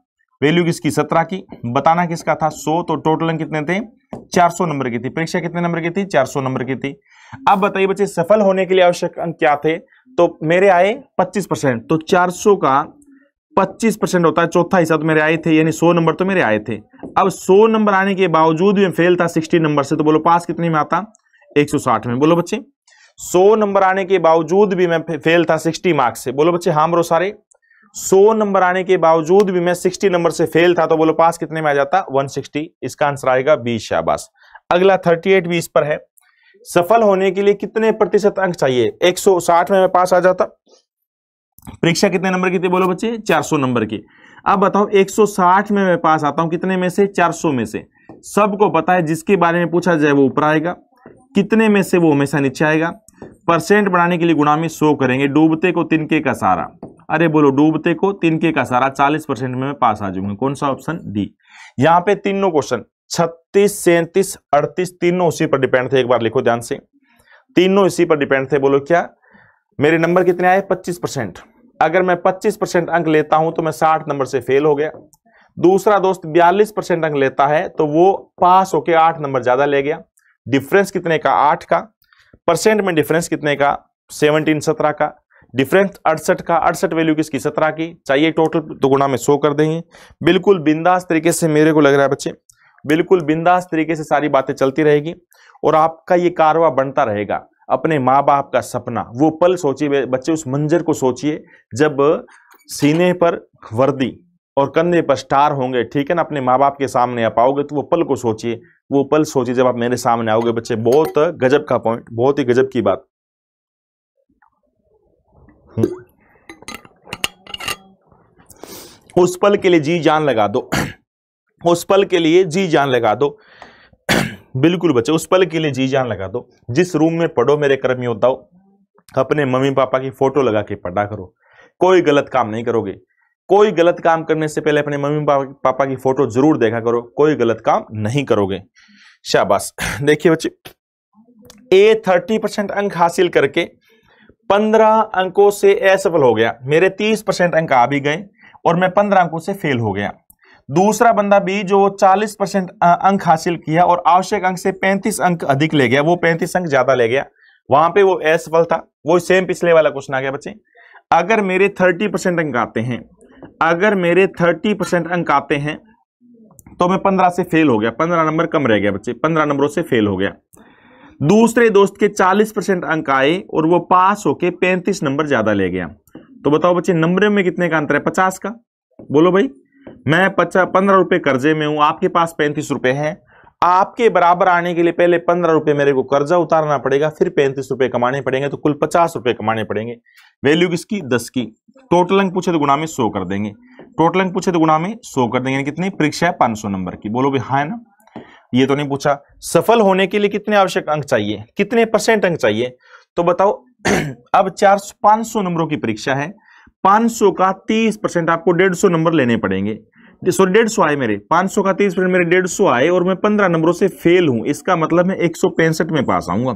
वैल्यू किसकी सत्रह की बताना किसका था सौ तो टोटल अंक कितने थे चार सौ नंबर की थी परीक्षा कितने नंबर की थी चार सौ नंबर की थी अब बताइए बच्चे सफल होने के लिए आवश्यक अंक क्या थे तो मेरे आए पच्चीस परसेंट तो चार सौ का पच्चीस परसेंट होता है चौथा हिस्सा तो मेरे आए थे यानी सौ नंबर तो मेरे आए थे अब सौ नंबर आने के बावजूद भी फेल था सिक्सटी नंबर से तो बोलो पास कितने में आता एक सौ साठ में बोलो बच्चे सौ नंबर आने के बावजूद भी मैं फेल था सिक्सटी मार्क्स से बोलो बच्चे हाँ ब्रो सारे सौ नंबर आने के बावजूद भी मैं सिक्सटी नंबर से फेल था तो बोलो पास कितने में आ जाता वन सिक्सटी इसका आंसर आएगा बीस शाबाश अगला थर्टी एट बीस पर है सफल होने के लिए कितने प्रतिशत अंक चाहिए 160 में मैं पास आ जाता परीक्षा कितने नंबर की थी बोलो बच्चे सौ नंबर की अब बताओ साठ में मैं पास आता हूं कितने में से सौ में से सबको पता है जिसके बारे में पूछा जाए वो ऊपर आएगा कितने में से वो हमेशा नीचे आएगा परसेंट बनाने के लिए गुणा में शो करेंगे डूबते को तिनके का सारा अरे बोलो डूबते को तिनके का सारा चालीस परसेंट में मैं पास आ जाऊंगा कौन सा ऑप्शन डी यहाँ पे तीनों क्वेश्चन छत्तीस सैंतीस अड़तीस तीनों इसी पर डिपेंड थे एक बार लिखो ध्यान से तीनों इसी पर डिपेंड थे बोलो क्या मेरे नंबर कितने आए पच्चीस परसेंट अगर मैं पच्चीस परसेंट अंक लेता हूं तो मैं साठ नंबर से फेल हो गया दूसरा दोस्त बयालीस परसेंट अंक लेता है तो वो पास होके आठ नंबर ज्यादा ले गया डिफरेंस कितने का आठ का परसेंट में डिफरेंस कितने का सेवनटीन सत्रह का डिफरेंस अड़सठ का अड़सठ वैल्यू किसकी सत्रह की चाहिए टोटल तो गुणा में सो कर देंगे बिल्कुल बिंदास तरीके से मेरे को लग रहा है बच्चे बिल्कुल बिंदास तरीके से सारी बातें चलती रहेगी और आपका ये कारवा बनता रहेगा अपने माँ बाप का सपना वो पल सोचिए बच्चे उस मंजर को सोचिए जब सीने पर वर्दी और कंधे पर स्टार होंगे ठीक है ना अपने माँ बाप के सामने आप आओगे तो वो पल को सोचिए वो पल सोचिए जब आप मेरे सामने आओगे बच्चे बहुत गजब का पॉइंट बहुत ही गजब की बात उस पल के लिए जी जान लगा दो उस पल के लिए जी जान लगा दो बिल्कुल बच्चे उस पल के लिए जी जान लगा दो जिस रूम में पढ़ो मेरे कर्म योद्धाओ अपने मम्मी पापा की फोटो लगा के पढ़ा करो कोई गलत काम नहीं करोगे कोई गलत काम करने से पहले अपने मम्मी पापा की फोटो जरूर देखा करो कोई गलत काम नहीं करोगे शाबाश देखिए बच्चे ए थर्टी परसेंट अंक हासिल करके पंद्रह अंकों से असफल हो गया मेरे तीस परसेंट अंक आ भी गए और मैं पंद्रह अंकों से फेल हो गया दूसरा बंदा भी जो चालीस परसेंट अंक हासिल किया और आवश्यक अंक से पैंतीस अंक अधिक ले गया वो पैंतीस अंक ज्यादा ले गया वहां पे वो असफल था वो सेम पिछले वाला क्वेश्चन आ गया बच्चे अगर मेरे थर्टी परसेंट अंक आते हैं अगर मेरे थर्टी परसेंट अंक आते हैं तो मैं पंद्रह से फेल हो गया पंद्रह नंबर कम रह गया बच्चे पंद्रह नंबरों से फेल हो गया दूसरे दोस्त के 40 परसेंट अंक आए और वो पास होके 35 नंबर ज्यादा ले गया तो बताओ बच्चे नंबर में कितने का अंतर है पचास का बोलो भाई मैं पचास पंद्रह रुपए कर्जे में हूं आपके पास पैंतीस रुपए हैं आपके बराबर आने के लिए पहले पंद्रह रुपए मेरे को कर्जा उतारना पड़ेगा फिर पैंतीस रुपए कमाने पड़ेंगे तो कुल पचास रुपए कमाने पड़ेंगे वैल्यू किसकी दस की टोटल अंक पूछे तो गुना में सौ कर देंगे टोटल अंक पूछे तो गुना में सौ कर देंगे कितनी परीक्षा है पांच सौ नंबर की बोलो भी हाँ है ना ये तो नहीं पूछा सफल होने के लिए कितने आवश्यक अंक चाहिए कितने परसेंट अंक चाहिए तो बताओ अब चार पांच सौ नंबरों की परीक्षा है 500 का 30 परसेंट आपको 150 नंबर लेने पड़ेंगे सॉरी डेढ़ सौ आए मेरे पाँच सौ का तीस फ्रेंड मेरे डेढ़ सौ आए और मैं पंद्रह नंबरों से फेल हूं इसका मतलब मैं एक सौ पैंसठ में पास आऊंगा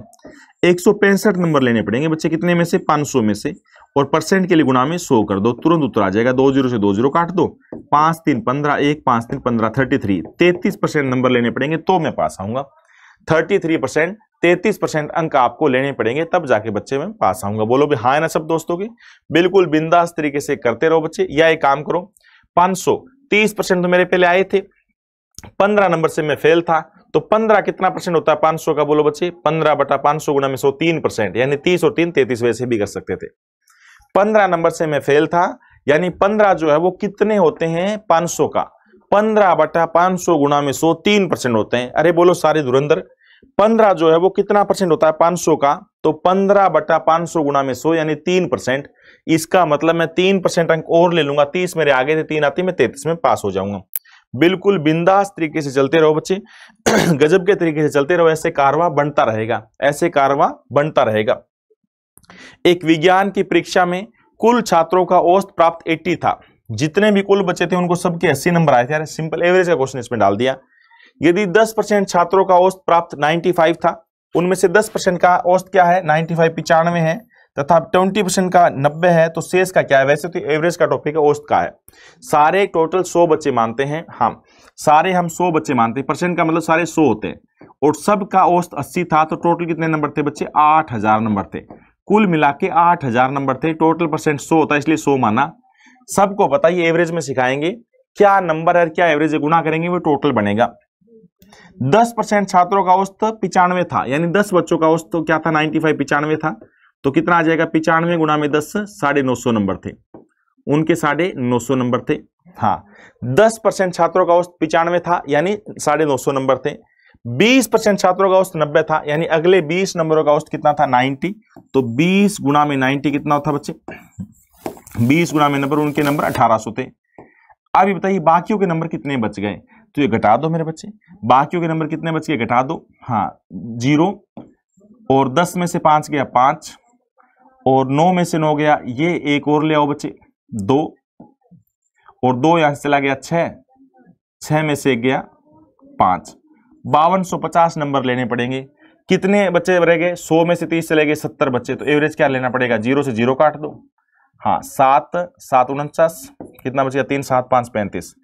एक सौ पैंसठ नंबर लेने पड़ेंगे बच्चे कितने में से पाँच सौ में से और परसेंट के लिए गुना में सौ कर दो तुरंत उत्तर आ जाएगा दो जीरो से दो जीरो काट दो पांच तीन पंद्रह एक पांच तीन पंद्रह थर्टी थ्री तैतीस परसेंट नंबर लेने पड़ेंगे तो मैं पास आऊंगा थर्टी थ्री परसेंट तैतीस परसेंट अंक आपको लेने पड़ेंगे तब जाके बच्चे में पास आऊंगा बोलो भी हाँ ना सब दोस्तों की बिल्कुल बिंदास तरीके से करते रहो बच्चे या एक काम करो 500 तीस परसेंट तो मेरे पहले आए थे पंद्रह नंबर से मैं फेल था तो पंद्रह कितना परसेंट होता है पांच सौ का बोलो बच्चे पंद्रह बटा पांच सौ गुना में सौ तीन परसेंट यानी तीस और तीन तैतीस वैसे भी कर सकते थे पंद्रह नंबर से मैं फेल था यानी पंद्रह जो है वो कितने होते हैं पांच सौ का पंद्रह बटा पांच सौ गुना में सौ तीन परसेंट होते हैं अरे बोलो सारे धुरंधर पंद्रह जो है वो कितना परसेंट होता है पांच सौ का तो पंद्रह बटा पांच सौ गुना में सौ यानी तीन परसेंट इसका मतलब मैं तीन परसेंट अंक और ले लूंगा तीस मेरे आगे थे तीन आती मैं तैतीस में पास हो जाऊंगा बिल्कुल बिंदास तरीके से चलते रहो बच्चे गजब के तरीके से चलते रहो ऐसे कारवा बनता रहेगा ऐसे कारवा बनता रहेगा एक विज्ञान की परीक्षा में कुल छात्रों का औसत प्राप्त एट्टी था जितने भी कुल बच्चे थे उनको सबके अस्सी नंबर आए थे यार सिंपल एवरेज का क्वेश्चन इसमें डाल दिया यदि दस परसेंट छात्रों का औस्त प्राप्त फाइव था उनमें से दस परसेंट का औस्त क्या है नाइनटी फाइव पिचानवे है तथा ट्वेंटी परसेंट का नब्बे है तो शेष का क्या है वैसे तो एवरेज का टॉपिक है औस्त का है सारे टोटल सौ बच्चे मानते हैं हम हाँ। सारे हम सौ बच्चे मानते हैं परसेंट का मतलब सारे सौ होते हैं और सब का औसत अस्सी था तो टोटल कितने नंबर थे बच्चे आठ हजार नंबर थे कुल मिला के आठ हजार नंबर थे टोटल परसेंट सौ होता है इसलिए सौ माना सबको पता ये एवरेज में सिखाएंगे क्या नंबर है क्या एवरेज गुना करेंगे वो टोटल बनेगा दस परसेंट छात्रों का औस्त पिचानवे था यानी दस बच्चों का औस्त तो क्या था नाइन्टी फाइव पिचानवे था तो कितना आ जाएगा पिचानवे गुणा में दस साढ़े नौ सौ नंबर थे उनके साढ़े नौ सौ नंबर थे हाँ दस परसेंट छात्रों का औस्त पिचानवे था यानी साढ़े नौ सौ नंबर थे बीस परसेंट छात्रों का औस्त नब्बे था यानी अगले बीस नंबरों का औस्त कितना था नाइन्टी तो बीस गुणा में नाइन्टी कितना था बच्चे बीस गुणा में नंबर उनके नंबर अठारह सौ थे अभी बताइए बाकियों के नंबर कितने बच गए तो ये घटा दो मेरे बच्चे बाकियों के नंबर कितने बच गए घटा दो हाँ जीरो और दस में से पांच गया पांच और नौ में से नौ गया ये एक और ले आओ बच्चे दो और दो यहां से चला गया छह छह में से गया पांच बावन सौ पचास नंबर लेने पड़ेंगे कितने बच्चे रह गए सौ में से तीस चले गए सत्तर बच्चे तो एवरेज क्या लेना पड़ेगा जीरो से जीरो काट दो हाँ सात सात उनचास कितना गया तीन सात पांच पैंतीस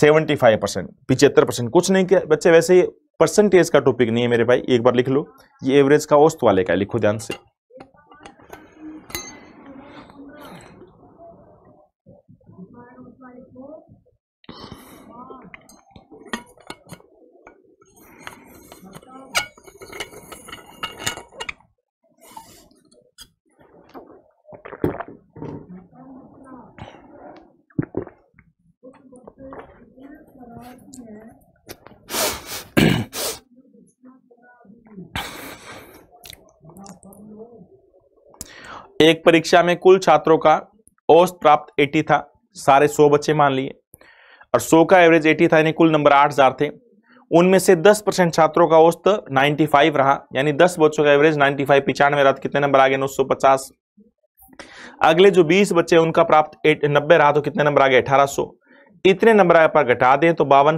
सेवेंटी फाइव परसेंट पिछहत्तर परसेंट कुछ नहीं किया बच्चे वैसे ही परसेंटेज का टॉपिक नहीं है मेरे भाई एक बार लिख लो ये एवरेज का औस्त वाले का लिखो ध्यान से एक परीक्षा में कुल छात्रों का औसत प्राप्त 80 था सारे 100 बच्चे मान लिए और 100 का एवरेज 80 था यानी कुल नंबर 8000 थे उनमें से 10 परसेंट छात्रों का औसत 95 रहा यानी 10 बच्चों का एवरेज 95 फाइव पिचानवे रहा तो कितने नंबर आ गए 950 अगले जो 20 बच्चे उनका प्राप्त नब्बे रहा तो कितने नंबर आ गए 1800 इतने नंबर पर घटा दें तो बावन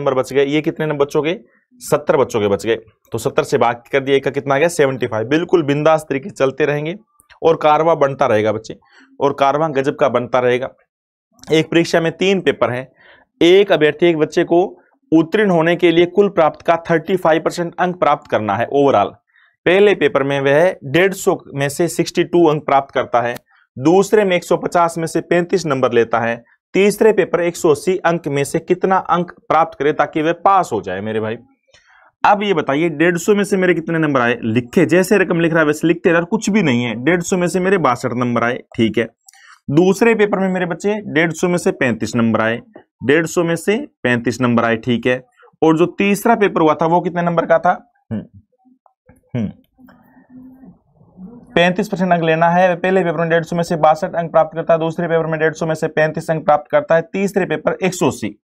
नंबर बच गए ये कितने बच्चों के सत्तर बच्चों के बच गए तो सत्तर से बात कर दिया एक का कितना गया सेवेंटी फाइव बिल्कुल बिंदास तरीके चलते रहेंगे और कारवा बनता रहेगा बच्चे और कारवा गजब का बनता रहेगा एक परीक्षा में तीन पेपर हैं एक अभ्यर्थी एक बच्चे को उत्तीर्ण होने के लिए कुल प्राप्त का थर्टी फाइव परसेंट अंक प्राप्त करना है ओवरऑल पहले पेपर में वह डेढ़ सौ में से सिक्सटी टू अंक प्राप्त करता है दूसरे में एक सौ पचास में से पैंतीस नंबर लेता है तीसरे पेपर एक सौ अस्सी अंक में से कितना अंक प्राप्त करे ताकि वह पास हो जाए मेरे भाई अब ये बताइए डेढ़ सौ में से मेरे कितने नंबर आए लिखे जैसे रकम लिख रहा है वैसे लिखते रहा कुछ भी नहीं है डेढ़ सौ में से मेरे बासठ नंबर आए ठीक है दूसरे पेपर में मेरे बच्चे डेढ़ सौ में से पैंतीस नंबर आए डेढ़ सौ में से पैंतीस नंबर आए ठीक है और जो तीसरा पेपर हुआ था वो कितने नंबर का था हम्म, हम्म। पैंतीस परसेंट अंक लेना है पहले पेपर में डेढ़ सौ में से बासठ अंक प्राप्त करता है दूसरे पेपर में डेढ़ सौ में से पैंतीस अंक प्राप्त करता है तीसरे पेपर एक सौ अस्सी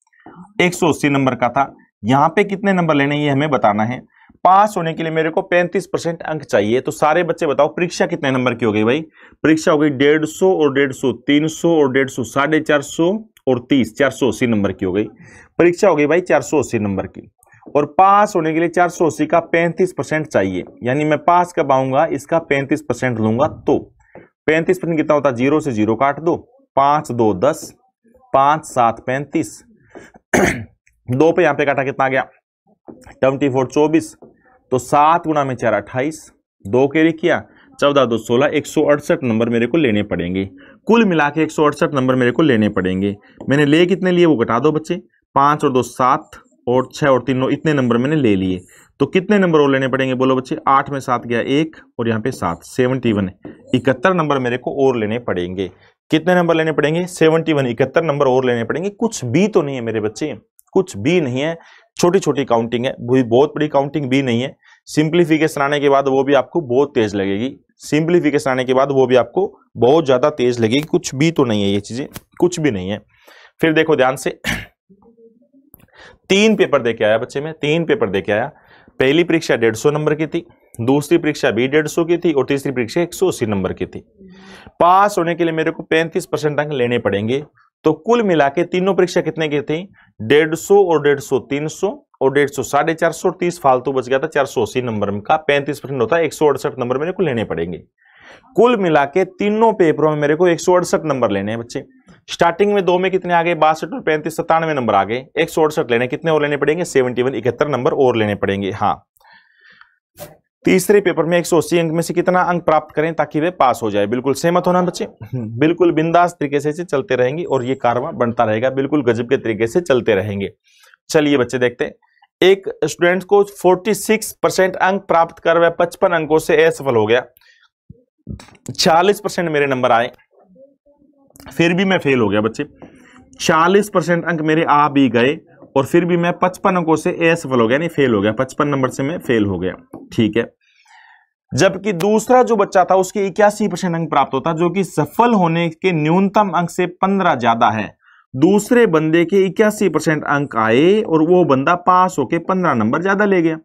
एक सौ अस्सी नंबर का था यहाँ पे कितने नंबर लेने ये हमें बताना है पास होने के लिए मेरे को 35 परसेंट अंक चाहिए तो सारे बच्चे बताओ परीक्षा कितने नंबर की हो गई भाई परीक्षा हो गई डेढ़ सौ और डेढ़ सौ तीन सौ और डेढ़ सौ साढ़े चार सौ और तीस चार सौ अस्सी नंबर की हो गई परीक्षा हो गई भाई चार सौ अस्सी नंबर की और पास होने के लिए चार सौ अस्सी का पैंतीस परसेंट चाहिए यानी मैं पास कब आऊंगा इसका पैंतीस परसेंट लूंगा तो पैंतीस परसेंट कितना होता है जीरो से जीरो काट दो पांच दो दस पांच सात पैंतीस दो पे यहां पे काटा कितना आ गया ट्वेंटी फोर चौबीस तो सात गुणा में चार अट्ठाईस दो कैरी किया चौदह दो सोलह एक सौ अड़सठ नंबर मेरे को लेने पड़ेंगे कुल मिला के एक सौ अड़सठ नंबर मेरे को लेने पड़ेंगे मैंने ले कितने लिए वो घटा दो बच्चे पाँच और दो सात और छः और तीन नौ इतने नंबर मैंने ले लिए तो कितने नंबर और लेने पड़ेंगे बोलो बच्चे आठ में सात गया एक और यहाँ पे सात सेवनटी वन इकहत्तर नंबर मेरे को और लेने पड़ेंगे कितने नंबर लेने पड़ेंगे सेवनटी वन इकहत्तर नंबर और लेने पड़ेंगे कुछ भी तो नहीं है मेरे बच्चे कुछ भी नहीं है छोटी छोटी काउंटिंग है बहुत बड़ी काउंटिंग भी नहीं है सिंप्लीफिकेशन आने के बाद वो भी आपको बहुत तेज लगेगी सिंप्लीफिकेशन आने के बाद वो भी आपको बहुत ज़्यादा तेज लगेगी कुछ भी तो नहीं है ये चीज़ें कुछ भी नहीं है फिर देखो ध्यान से तीन पेपर देके आया बच्चे में तीन पेपर देके आया पहली परीक्षा डेढ़ सौ नंबर की थी दूसरी परीक्षा भी डेढ़ सौ की थी और तीसरी परीक्षा एक सौ अस्सी नंबर की थी पास होने के लिए मेरे को पैंतीस परसेंट अंक लेने पड़ेंगे तो कुल मिला के तीनों परीक्षा कितने की थी डेढ़ सौ और डेढ़ सौ तीन सौ और डेढ़ सौ साढ़े चार सौ तीस फालतू बच गया था चार सौ अस्सी नंबर का पैंतीस परसेंट होता है एक सौ अड़सठ नंबर मेरे को लेने पड़ेंगे कुल मिला के तीनों पेपरों में मेरे को एक सौ अड़सठ नंबर लेने हैं बच्चे स्टार्टिंग में दो में कितने आ गए बासठ और पैंतीस सत्तानवे नंबर आ गए एक सौ अड़सठ लेने कितने और लेने पड़ेंगे सेवेंटी वन इकहत्तर नंबर और लेने पड़ेंगे हाँ तीसरे पेपर में एक सौ अस्सी अंक में से कितना अंक प्राप्त करें ताकि वे पास हो जाए बिल्कुल सहमत होना बच्चे हम्म। बिल्कुल बिंदास तरीके से चलते रहेंगे और ये कारवा बनता रहेगा बिल्कुल गजब के तरीके से चलते रहेंगे चलिए बच्चे देखते हैं एक स्टूडेंट को 46 परसेंट अंक प्राप्त कर वह पचपन अंकों से असफल हो गया 40 परसेंट मेरे नंबर आए फिर भी मैं फेल हो गया बच्चे 40 परसेंट अंक मेरे आ भी गए और फिर भी मैं पचपन अंकों से असफल हो गया यानी फेल हो गया पचपन नंबर से मैं फेल हो गया ठीक है जबकि दूसरा जो बच्चा था उसके इक्यासी परसेंट अंक प्राप्त होता जो कि सफल होने के न्यूनतम अंक से पंद्रह ज्यादा है दूसरे बंदे के इक्यासी परसेंट अंक आए और वो बंदा पास होके पंद्रह नंबर ज्यादा ले गया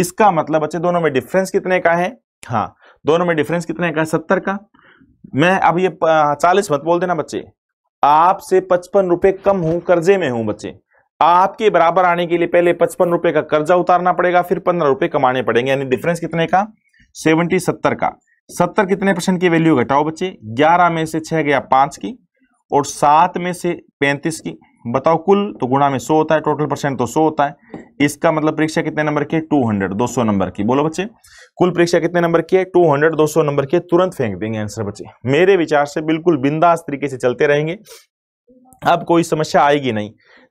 इसका मतलब बच्चे दोनों में डिफरेंस कितने का है हाँ दोनों में डिफरेंस कितने का है सत्तर का मैं अब ये चालीस मत बोल देना बच्चे आपसे पचपन रुपए कम हूं कर्जे में हूं बच्चे आपके बराबर आने के लिए पहले पचपन रुपए का कर्जा उतारना पड़ेगा फिर पंद्रह रुपए कमाने पड़ेंगे यानी डिफरेंस कितने का सेवेंटी सत्तर का सत्तर कितने परसेंट की वैल्यू घटाओ बच्चे ग्यारह में से छह गया पांच की और सात में से पैंतीस की बताओ कुल तो गुणा में सौ होता है टोटल परसेंट तो सौ होता है इसका मतलब परीक्षा कितने नंबर की टू हंड्रेड दो सौ नंबर की बोलो बच्चे कुल परीक्षा कितने नंबर की है टू हंड्रेड दो सौ नंबर की तुरंत फेंक देंगे आंसर बच्चे मेरे विचार से बिल्कुल बिंदास तरीके से चलते रहेंगे अब कोई समस्या आएगी नहीं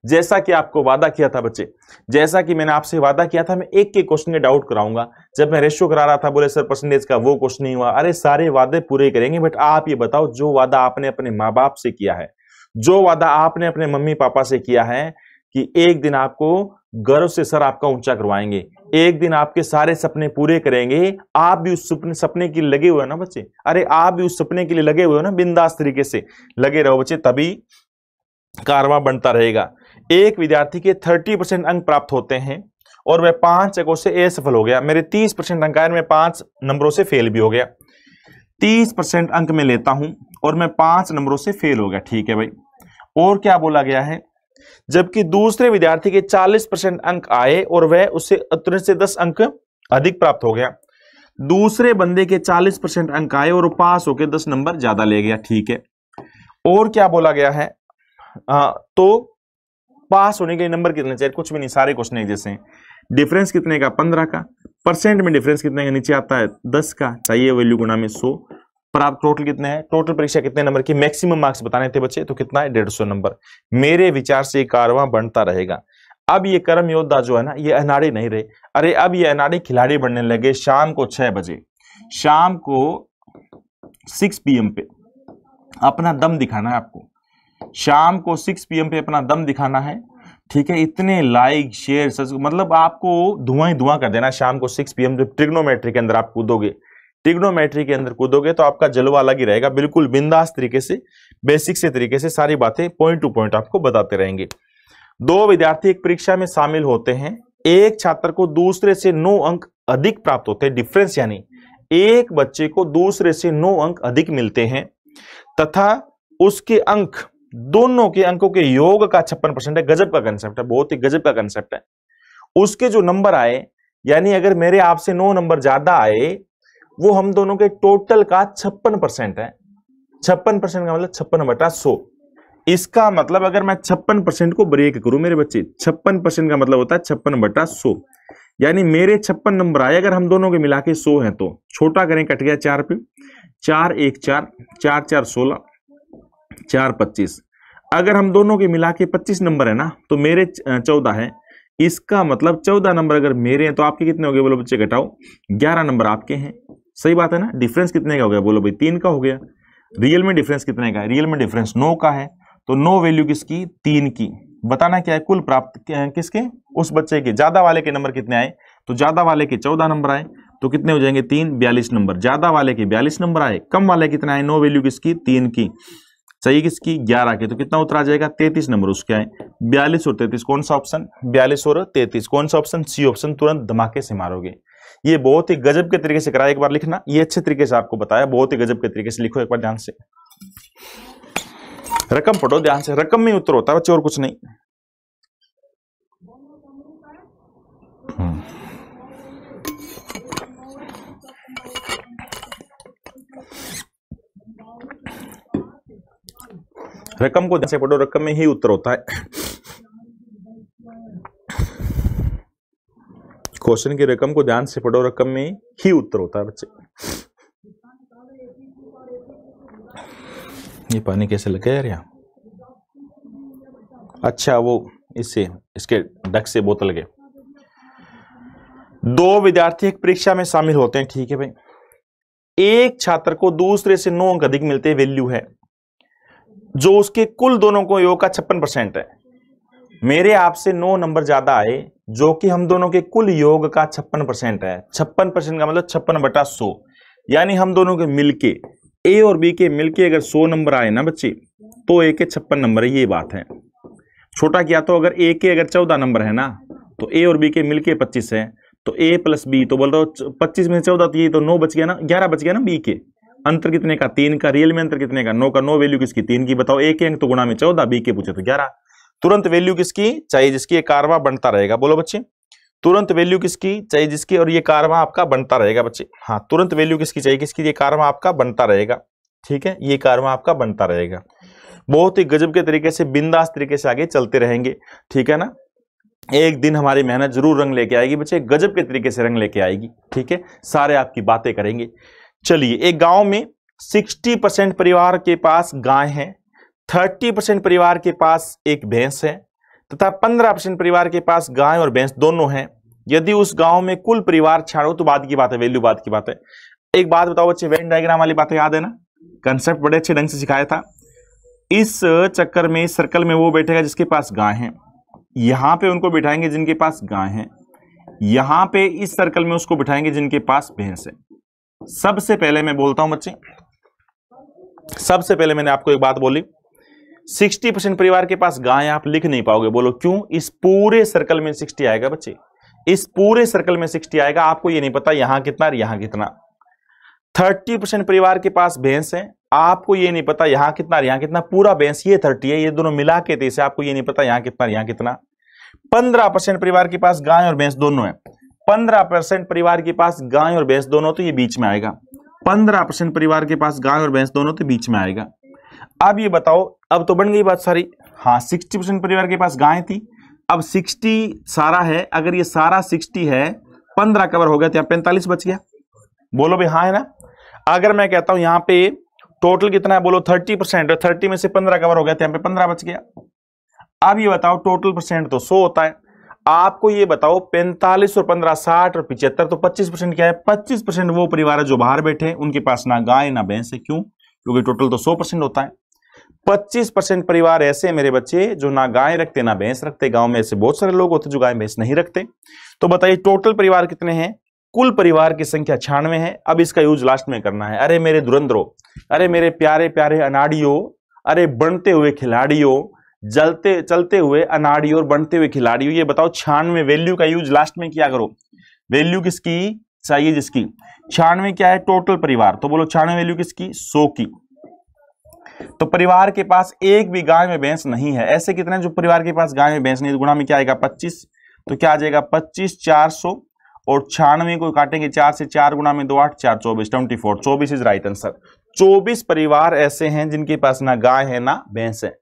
जैसा कि आपको वादा किया था बच्चे जैसा कि मैंने आपसे वादा किया था मैं एक के क्वेश्चन के डाउट कराऊंगा जब मैं रेशियो करा रहा था बोले सर परसेंटेज का वो क्वेश्चन नहीं हुआ अरे सारे वादे पूरे करेंगे बट आप ये बताओ जो वादा आपने अपने माँ बाप से किया है जो वादा आपने अपने मम्मी पापा से किया है कि एक दिन आपको गर्व से सर आपका ऊंचा करवाएंगे एक दिन आपके सारे सपने पूरे करेंगे आप भी उस सपने सपने के लिए लगे हुए हो ना बच्चे अरे आप भी उस सपने के लिए लगे हुए हो ना बिंदास तरीके से लगे रहो बच्चे तभी कारवा बनता रहेगा एक विद्यार्थी के 30 परसेंट अंक प्राप्त होते हैं और वह पांच अंकों से असफल हो गया मेरे 30 परसेंट अंक आए मैं पांच नंबरों से फेल भी हो गया 30 परसेंट अंक में लेता हूं और मैं पांच नंबरों से फेल हो गया ठीक है भाई और क्या बोला गया है जबकि दूसरे विद्यार्थी के चालीस परसेंट अंक आए और वह उसे उतने से दस अंक अधिक प्राप्त हो गया दूसरे बंदे के 40 परसेंट अंक आए और पास होकर 10 नंबर ज्यादा ले गया ठीक है और क्या बोला गया है आ, तो पास होने के लिए नंबर कितने चाहिए कुछ भी नहीं सारे क्वेश्चन एक जैसे डिफरेंस कितने का पंद्रह का परसेंट में डिफरेंस कितने का नीचे आता है दस का चाहिए वैल्यू गुना में सो पर आप टोटल कितने हैं टोटल परीक्षा कितने नंबर की मैक्सिमम मार्क्स बताने थे बच्चे तो कितना है डेढ़ सौ नंबर मेरे विचार से कारवां बढ़ता रहेगा अब ये कर्म योद्धा जो है ना ये अनाड़े नहीं रहे अरे अब ये अनाड़े खिलाड़ी बनने लगे शाम को छह बजे शाम को सिक्स पीएम पे अपना दम दिखाना है आपको शाम को सिक्स पीएम पे अपना दम दिखाना है ठीक है इतने लाइक शेयर मतलब आपको धुआं ही धुआं कर देना शाम को सिक्स पीएम जब ट्रिग्नोमेट्री के अंदर आप कूदोगे ट्रिग्नोमेट्री के अंदर कूदोगे तो आपका जलवा अलग ही रहेगा बिल्कुल बिंदास तरीके से बेसिक से तरीके से सारी बातें पॉइंट टू पॉइंट आपको बताते रहेंगे दो विद्यार्थी एक परीक्षा में शामिल होते हैं एक छात्र को दूसरे से नौ अंक अधिक प्राप्त होते हैं डिफरेंस यानी एक बच्चे को दूसरे से नौ अंक अधिक मिलते हैं तथा उसके अंक दोनों के अंकों के योग का छप्पन परसेंट है गजब का कंसेप्ट है बहुत ही गजब का कंसेप्ट है उसके जो नंबर आए यानी अगर मेरे आपसे नौ नंबर ज्यादा आए वो हम दोनों के टोटल का छप्पन परसेंट है छप्पन परसेंट का मतलब छप्पन बटा सो इसका मतलब अगर मैं छप्पन परसेंट को ब्रेक करूं मेरे बच्चे छप्पन परसेंट का मतलब होता है छप्पन बटा सो यानी मेरे छप्पन नंबर आए अगर हम दोनों के मिला के सो है तो छोटा करें कट गया चार पे चार एक चार चार चार सोलह चार पच्चीस अगर हम दोनों के मिला के पच्चीस नंबर है ना तो मेरे चौदह है इसका मतलब चौदह नंबर अगर मेरे हैं तो आपके कितने हो गए बोलो बच्चे घटाओ ग्यारह नंबर आपके हैं सही बात है ना डिफरेंस कितने का हो गया बोलो भाई तीन का हो गया रियल में डिफरेंस कितने का है रियल में डिफरेंस नौ का है तो नो वैल्यू किसकी तीन की बताना क्या है कुल प्राप्त किसके उस बच्चे के ज्यादा वाले के नंबर कितने आए तो ज्यादा वाले के चौदह नंबर आए तो कितने हो जाएंगे तीन बयालीस नंबर ज्यादा वाले के बयालीस नंबर आए कम वाले कितने आए नो वैल्यू किसकी तीन की चाहिए किसकी ग्यारह की तो कितना उत्तर आ जाएगा तैतीस नंबर उसके आए बयालीस और तैतीस कौन सा ऑप्शन बयालीस और तैतीस कौन सा ऑप्शन सी ऑप्शन तुरंत धमाके से मारोगे ये बहुत ही गजब के तरीके से करा एक बार लिखना ये अच्छे तरीके से आपको बताया बहुत ही गजब के तरीके से लिखो एक बार ध्यान से रकम पढ़ो ध्यान से रकम में उत्तर होता है बच्चे और कुछ नहीं रकम को ध्यान से पढ़ो रकम में ही उत्तर होता है क्वेश्चन की रकम को ध्यान से पढ़ो रकम में ही उत्तर होता है बच्चे ये पानी कैसे लग गया यार यहाँ अच्छा वो इससे इसके डक से बोतल गए दो विद्यार्थी एक परीक्षा में शामिल होते हैं ठीक है भाई एक छात्र को दूसरे से नौ अंक अधिक मिलते वैल्यू है जो उसके कुल दोनों को योग का छप्पन परसेंट है मेरे आपसे नौ नंबर ज्यादा आए जो कि हम दोनों के कुल योग का छप्पन परसेंट है छप्पन परसेंट का मतलब छप्पन बटा सौ यानी हम दोनों के मिलके ए और बी के मिलके अगर सौ नंबर आए ना बच्चे तो ए के छप्पन नंबर है ये बात है छोटा किया तो अगर ए के अगर चौदह नंबर है ना तो ए और बी के मिलके पच्चीस है तो ए प्लस बी तो बोल रहा हूँ पच्चीस में चौदह तो ये तो नौ बच गया ना ग्यारह बच गया ना बी के अंतर कितने का तीन का रियल में अंतर कितने का नो का नो वैल्यू किसकी तीन की बताओ ए के अंक तो गुणा में चौदह बी के पूछे तो ग्यारह तुरंत वैल्यू किसकी चाहिए जिसकी कारवा बनता रहेगा बोलो बच्चे तुरंत वैल्यू किसकी चाहिए जिसकी और ये कारवा आपका बनता रहेगा बच्चे हाँ तुरंत वैल्यू किसकी चाहिए किसकी ये कारवा आपका बनता रहेगा ठीक है ये कारवा आपका बनता रहेगा बहुत ही गजब के तरीके से बिंदास तरीके से आगे चलते रहेंगे ठीक है ना एक दिन हमारी मेहनत जरूर रंग लेके आएगी बच्चे गजब के तरीके से रंग लेके आएगी ठीक है सारे आपकी बातें करेंगे चलिए एक गांव में 60 परसेंट परिवार के पास गाय है 30 परसेंट परिवार के पास एक भैंस है तथा 15 परसेंट परिवार के पास गाय और भैंस दोनों हैं यदि उस गांव में कुल परिवार छाड़ो तो बाद की बात है वैल्यू बाद की बात है एक बात बताओ बच्चे वेन डायग्राम वाली बातें याद है ना कंसेप्ट बड़े अच्छे ढंग से सिखाया था इस चक्कर में इस सर्कल में वो बैठेगा जिसके पास गाय है यहाँ पे उनको बिठाएंगे जिनके पास गाय है यहाँ पे इस सर्कल में उसको बिठाएंगे जिनके पास भैंस है सबसे पहले मैं बोलता हूं बच्चे सबसे पहले मैंने आपको एक बात बोली 60 परसेंट परिवार के पास गाय आप लिख नहीं पाओगे बोलो क्यों इस पूरे सर्कल में 60 आएगा बच्चे इस पूरे सर्कल में 60 आएगा आपको ये नहीं पता यहां कितना और यहां कितना 30 परसेंट परिवार के पास भैंस है आपको ये नहीं पता यहां कितना और यहां कितना पूरा भैंस ये 30 है ये दोनों मिला के तेईस आपको ये नहीं पता यहां कितना यहां कितना पंद्रह परिवार के पास गाय और भैंस दोनों है पंद्रह परसेंट परिवार के पास गाय और भैंस दोनों तो ये बीच में आएगा पंद्रह परसेंट परिवार के पास गाय और भैंस दोनों तो बीच में आएगा अब ये बताओ अब तो बन गई बात सारी हाँ सिक्सटी परसेंट परिवार के पास गाय थी अब सिक्सटी सारा है अगर ये सारा सिक्सटी है पंद्रह कवर हो गया तो यहाँ पैंतालीस बच गया बोलो भाई हाँ है ना अगर मैं कहता हूं यहाँ पे टोटल कितना है बोलो थर्टी परसेंट थर्टी में से पंद्रह कवर हो गया तो यहाँ पे पंद्रह बच गया अब ये बताओ टोटल परसेंट तो सो होता है आपको ये बताओ पैंतालीस और पंद्रह साठ और पिछहत्तर तो पच्चीस परसेंट क्या है पच्चीस परसेंट वो परिवार है जो बाहर बैठे हैं उनके पास ना गाय ना भैंस है क्यों क्योंकि टोटल तो सौ परसेंट होता है पच्चीस परसेंट परिवार ऐसे हैं मेरे बच्चे जो ना गाय रखते ना भैंस रखते गांव में ऐसे बहुत सारे लोग होते जो गाय भैंस नहीं रखते तो बताइए टोटल परिवार कितने हैं कुल परिवार की संख्या छियानवे है अब इसका यूज लास्ट में करना है अरे मेरे दुरंद्रो अरे मेरे प्यारे प्यारे अनाडियो अरे बनते हुए खिलाड़ियों जलते चलते हुए अनाड़ी और बनते हुए खिलाड़ी ये बताओ छियानवे वैल्यू का यूज लास्ट में किया करो वैल्यू किसकी चाहिए जिसकी छियानवे क्या है टोटल परिवार तो बोलो छियानवे वैल्यू किसकी सो की तो परिवार के पास एक भी गाय में भैंस नहीं है ऐसे कितने जो परिवार के पास गाय में भैंस नहीं है तो गुणा में क्या आएगा पच्चीस तो क्या आ जाएगा पच्चीस चार सौ और छियानवे को काटेंगे चार से चार गुना में दो आठ चार चौबीस ट्वेंटी फोर चौबीस इज राइट आंसर चौबीस परिवार ऐसे हैं जिनके पास ना गाय है ना भैंस है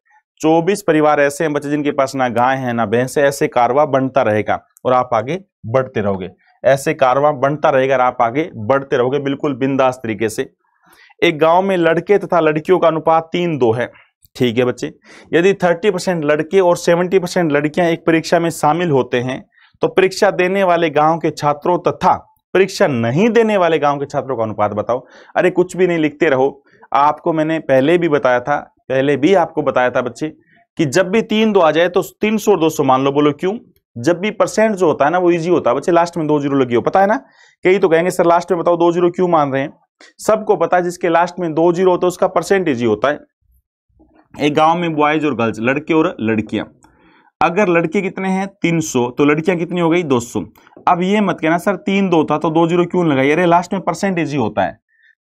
चौबीस परिवार ऐसे हैं बच्चे जिनके पास ना गाय है ना भैंस है ऐसे कारवा बनता रहेगा और आप आगे बढ़ते रहोगे ऐसे कारवा बनता रहेगा और आप आगे बढ़ते रहोगे बिल्कुल बिंदास तरीके से एक गांव में लड़के तथा लड़कियों का अनुपात तीन दो है ठीक है बच्चे यदि 30 परसेंट लड़के और 70 परसेंट लड़कियां एक परीक्षा में शामिल होते हैं तो परीक्षा देने वाले गांव के छात्रों तथा परीक्षा नहीं देने वाले गांव के छात्रों का अनुपात बताओ अरे कुछ भी नहीं लिखते रहो आपको मैंने पहले भी बताया था पहले भी आपको बताया था बच्चे कि जब भी तीन दो आ जाए तो तीन सौ दो सौ मान लो बोलो क्यों जब भी परसेंट जो होता है ना वो इजी होता है बच्चे लास्ट में दो जीरो लगी हो पता है ना कई तो कहेंगे सर लास्ट में बताओ दो जीरो क्यों मान रहे हैं सबको पता है जिसके लास्ट में दो जीरो होता है उसका परसेंट इजी होता है एक गांव में बॉयज और गर्ल्स लड़के और लड़कियां अगर लड़के कितने हैं 300 तो लड़कियां कितनी हो गई 200 अब ये मत कहना सर तीन दो था तो दो जीरो क्यों लगाई अरे लास्ट में परसेंट इजी होता है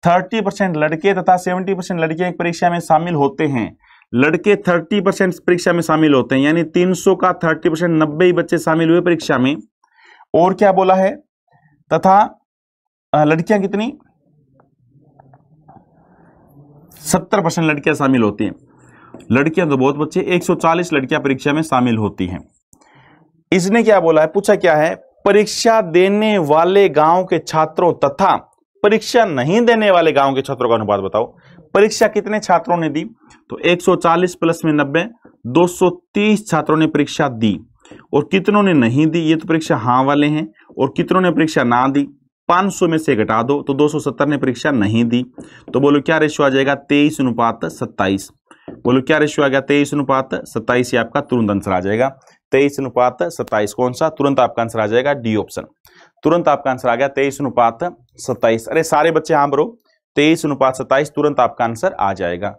थर्टी परसेंट लड़के तथा सेवेंटी परसेंट लड़कियां परीक्षा में शामिल होते हैं लड़के 30 परसेंट परीक्षा में शामिल होते हैं यानी 300 का 30 परसेंट नब्बे बच्चे शामिल हुए परीक्षा में और क्या बोला है तथा लड़कियां कितनी 70 परसेंट लड़कियां शामिल होती हैं लड़कियां तो बहुत बच्चे एक लड़कियां परीक्षा में शामिल होती हैं इसने क्या बोला है पूछा क्या है परीक्षा देने वाले गांव के छात्रों तथा परीक्षा नहीं देने वाले गांव के छात्रों का अनुपात बताओ परीक्षा कितने छात्रों ने दी तो 140 प्लस में 90 230 छात्रों ने परीक्षा दी और कितनों ने नहीं दी ये तो परीक्षा हाँ वाले हैं और कितनों ने परीक्षा ना दी 500 में से घटा दो तो 270 ने परीक्षा नहीं दी तो बोलो क्या रेशियो आ जाएगा तेईस अनुपात सत्ताईस बोलो क्या रेशियो आ गया तेईस अनुपात सत्ताईस ये आपका तुरंत आंसर आ जाएगा तेईस अनुपात सत्ताईस कौन सा तुरंत आपका आंसर आ जाएगा डी ऑप्शन तुरंत आपका आंसर आ गया तेईस अनुपात सत्ताईस अरे सारे बच्चे हाँ ब्रो तेईस अनुपात सत्ताईस तुरंत आपका आंसर आ जाएगा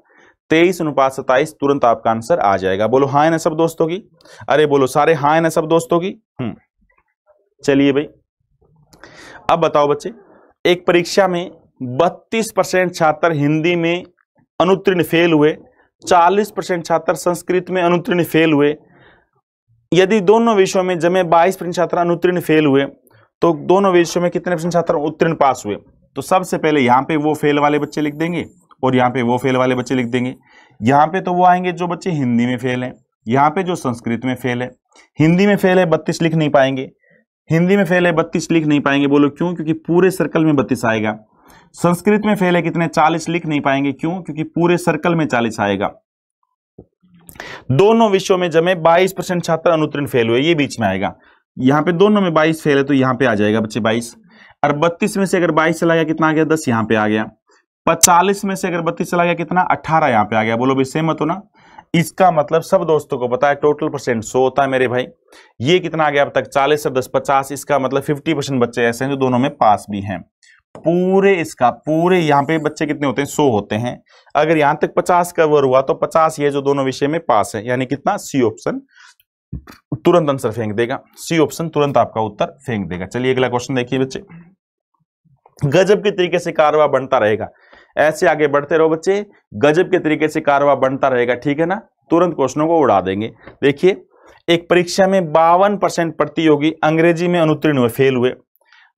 तेईस अनुपात सत्ताईस तुरंत आपका आंसर आ जाएगा बोलो हाँ ना सब दोस्तों की अरे बोलो सारे हाँ ना सब दोस्तों की हम्म चलिए भाई अब बताओ बच्चे एक परीक्षा में बत्तीस परसेंट छात्र हिंदी में अनुत्तीर्ण फेल हुए चालीस परसेंट छात्र संस्कृत में अनुत्तीर्ण फेल हुए यदि दोनों विषयों में जमे 22 प्रतिशत छात्र अनुत्तीर्ण फेल हुए तो दोनों विषयों में कितने प्रतिशत छात्र उत्तीर्ण पास हुए तो सबसे पहले यहाँ पे वो फेल वाले बच्चे लिख देंगे और यहाँ पे वो फेल वाले बच्चे लिख देंगे यहाँ पे तो वो आएंगे जो बच्चे हिंदी में फेल हैं यहाँ पे जो संस्कृत में फेल है हिंदी में फेल है बत्तीस लिख नहीं पाएंगे हिंदी में फेल है बत्तीस लिख नहीं पाएंगे बोलो क्यों क्योंकि पूरे सर्कल में बत्तीस आएगा संस्कृत में फेल है कितने चालीस लिख नहीं पाएंगे क्यों क्योंकि पूरे सर्कल में चालीस आएगा दोनों विषयों में जमे 22 परसेंट छात्र अनुत्तीर्ण फेल हुए ये बीच में आएगा यहां पे दोनों में 22 फेल है तो यहां पे आ जाएगा बच्चे 22 और 32 में से अगर 22 चला गया कितना आ गया 10 यहां पे आ गया 45 में से अगर 32 चला गया कितना 18 यहां पे आ गया बोलो भाई सहमत हो ना इसका मतलब सब दोस्तों को पता है टोटल परसेंट सो होता है मेरे भाई ये कितना आ गया अब तक चालीस और दस पचास इसका मतलब फिफ्टी परसेंट बच्चे ऐसे हैं जो दोनों में पास भी हैं पूरे इसका पूरे यहाँ पे बच्चे कितने होते हैं सो होते हैं अगर यहां तक पचास कवर हुआ तो पचास ये जो दोनों विषय में पास है यानी कितना सी ऑप्शन तुरंत आंसर फेंक देगा सी ऑप्शन तुरंत आपका उत्तर फेंक देगा चलिए अगला क्वेश्चन देखिए बच्चे गजब के तरीके से कारवा बनता रहेगा ऐसे आगे बढ़ते रहो बच्चे गजब के तरीके से कारवा बनता रहेगा ठीक है ना तुरंत क्वेश्चनों को उड़ा देंगे देखिए एक परीक्षा में बावन परसेंट प्रतियोगी अंग्रेजी में अनुत्तीर्ण हुए फेल हुए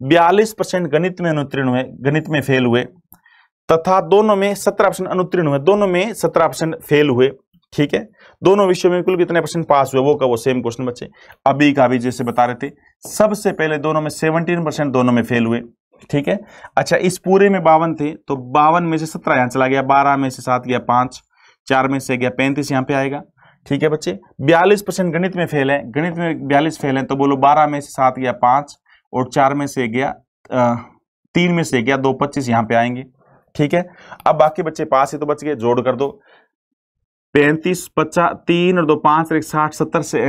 बयालीस परसेंट गणित में अनुत्तीर्ण हुए गणित में फेल हुए तथा दोनों में सत्रह परसेंट अनुत्तीर्ण हुए दोनों में सत्रह परसेंट फेल हुए ठीक है दोनों विषयों में कुल कितने परसेंट पास हुए वो का वो सेम क्वेश्चन बच्चे अभी का अभी जैसे बता रहे थे सबसे पहले दोनों में सेवनटीन परसेंट दोनों में फेल हुए ठीक है अच्छा इस पूरे में बावन थे तो बावन में से सत्रह यहां चला गया बारह में से सात गया पांच चार में से गया पैंतीस यहां पे आएगा ठीक है बच्चे बयालीस परसेंट गणित में फेल है गणित में बयालीस फेल है तो बोलो बारह में से सात गया पांच और चार में से गया तीन में से गया दो पच्चीस यहां पे आएंगे ठीक है अब बाकी बच्चे पास ही तो बच गए जोड़ कर दो पैंतीस पचास तीन और दो पांच एक साठ सत्तर से,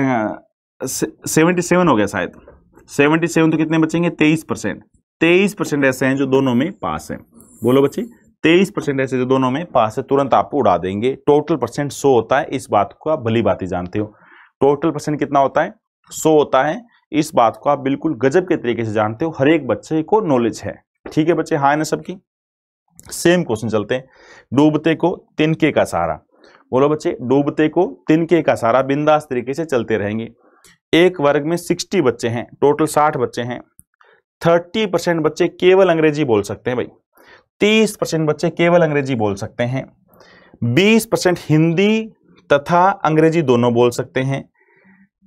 सेवेंटी सेवन हो गया शायद सेवेंटी सेवन तो कितने बचेंगे तेईस परसेंट तेईस परसेंट ऐसे हैं जो दोनों में पास हैं बोलो बच्चे तेईस परसेंट ऐसे जो दोनों में पास है तुरंत आपको उड़ा देंगे टोटल परसेंट सो होता है इस बात को आप भली बात ही जानते हो टोटल परसेंट कितना होता है सो होता है इस बात को आप बिल्कुल गजब के तरीके से जानते हो हर एक बच्चे को नॉलेज है ठीक है बच्चे हाँ ना सबकी सेम क्वेश्चन चलते हैं डूबते को तिनके का सहारा बोलो बच्चे डूबते को तिनके का सहारा बिंदास तरीके से चलते रहेंगे एक वर्ग में सिक्सटी बच्चे हैं टोटल साठ बच्चे हैं थर्टी परसेंट बच्चे केवल अंग्रेजी बोल सकते हैं भाई तीस परसेंट बच्चे केवल अंग्रेजी बोल सकते हैं बीस परसेंट हिंदी तथा अंग्रेजी दोनों बोल सकते हैं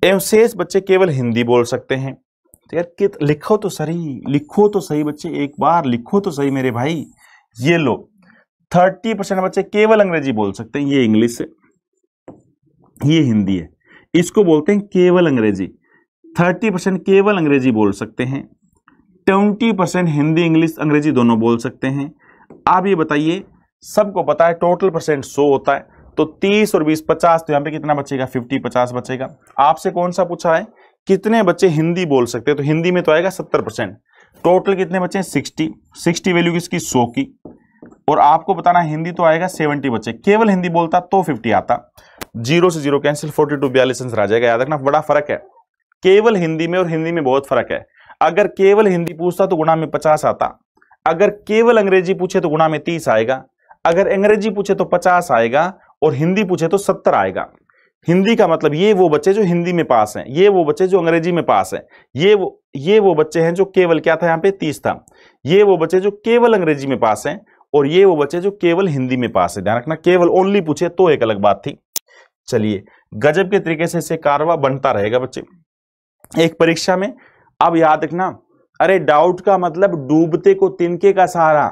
एवं शेष बच्चे केवल हिंदी बोल सकते हैं तो यार कित लिखो तो सही लिखो तो सही बच्चे एक बार लिखो तो सही मेरे भाई ये लो थर्टी परसेंट बच्चे केवल अंग्रेजी बोल सकते हैं ये इंग्लिश है ये हिंदी है इसको बोलते हैं केवल अंग्रेजी थर्टी परसेंट केवल अंग्रेजी बोल सकते हैं ट्वेंटी परसेंट हिंदी इंग्लिश अंग्रेजी दोनों बोल सकते हैं आप ये बताइए सबको पता है टोटल परसेंट सो होता है तो 30 और 20 50 तो यहाँ पे कितना बचेगा 50 50 बचेगा आपसे कौन सा पूछा है कितने बच्चे हिंदी बोल सकते हैं तो हिंदी में तो आएगा 70 परसेंट टोटल कितने बच्चे हैं 60 60 वैल्यू किसकी 100 की और आपको बताना हिंदी तो आएगा 70 बच्चे केवल हिंदी बोलता तो 50 आता जीरो से जीरो कैंसिल फोर्टी टू बयालीस आंसर आ जाएगा याद रखना बड़ा फर्क है केवल हिंदी में और हिंदी में बहुत फर्क है अगर केवल हिंदी पूछता तो गुणा में पचास आता अगर केवल अंग्रेजी पूछे तो गुणा में तीस आएगा अगर अंग्रेजी पूछे तो पचास आएगा और हिंदी पूछे तो सत्तर आएगा हिंदी का मतलब ये वो बच्चे जो हिंदी में पास हैं ये वो बच्चे जो अंग्रेजी में पास हैं ये वो ये वो बच्चे हैं जो केवल क्या था यहाँ पे तीस था ये वो बच्चे जो केवल अंग्रेजी में पास हैं और ये वो बच्चे जो केवल हिंदी में पास है ध्यान रखना केवल ओनली पूछे तो एक अलग बात थी चलिए गजब के तरीके से इसे कारवा बनता रहेगा बच्चे एक परीक्षा में अब याद रखना अरे डाउट का मतलब डूबते को तिनके का सहारा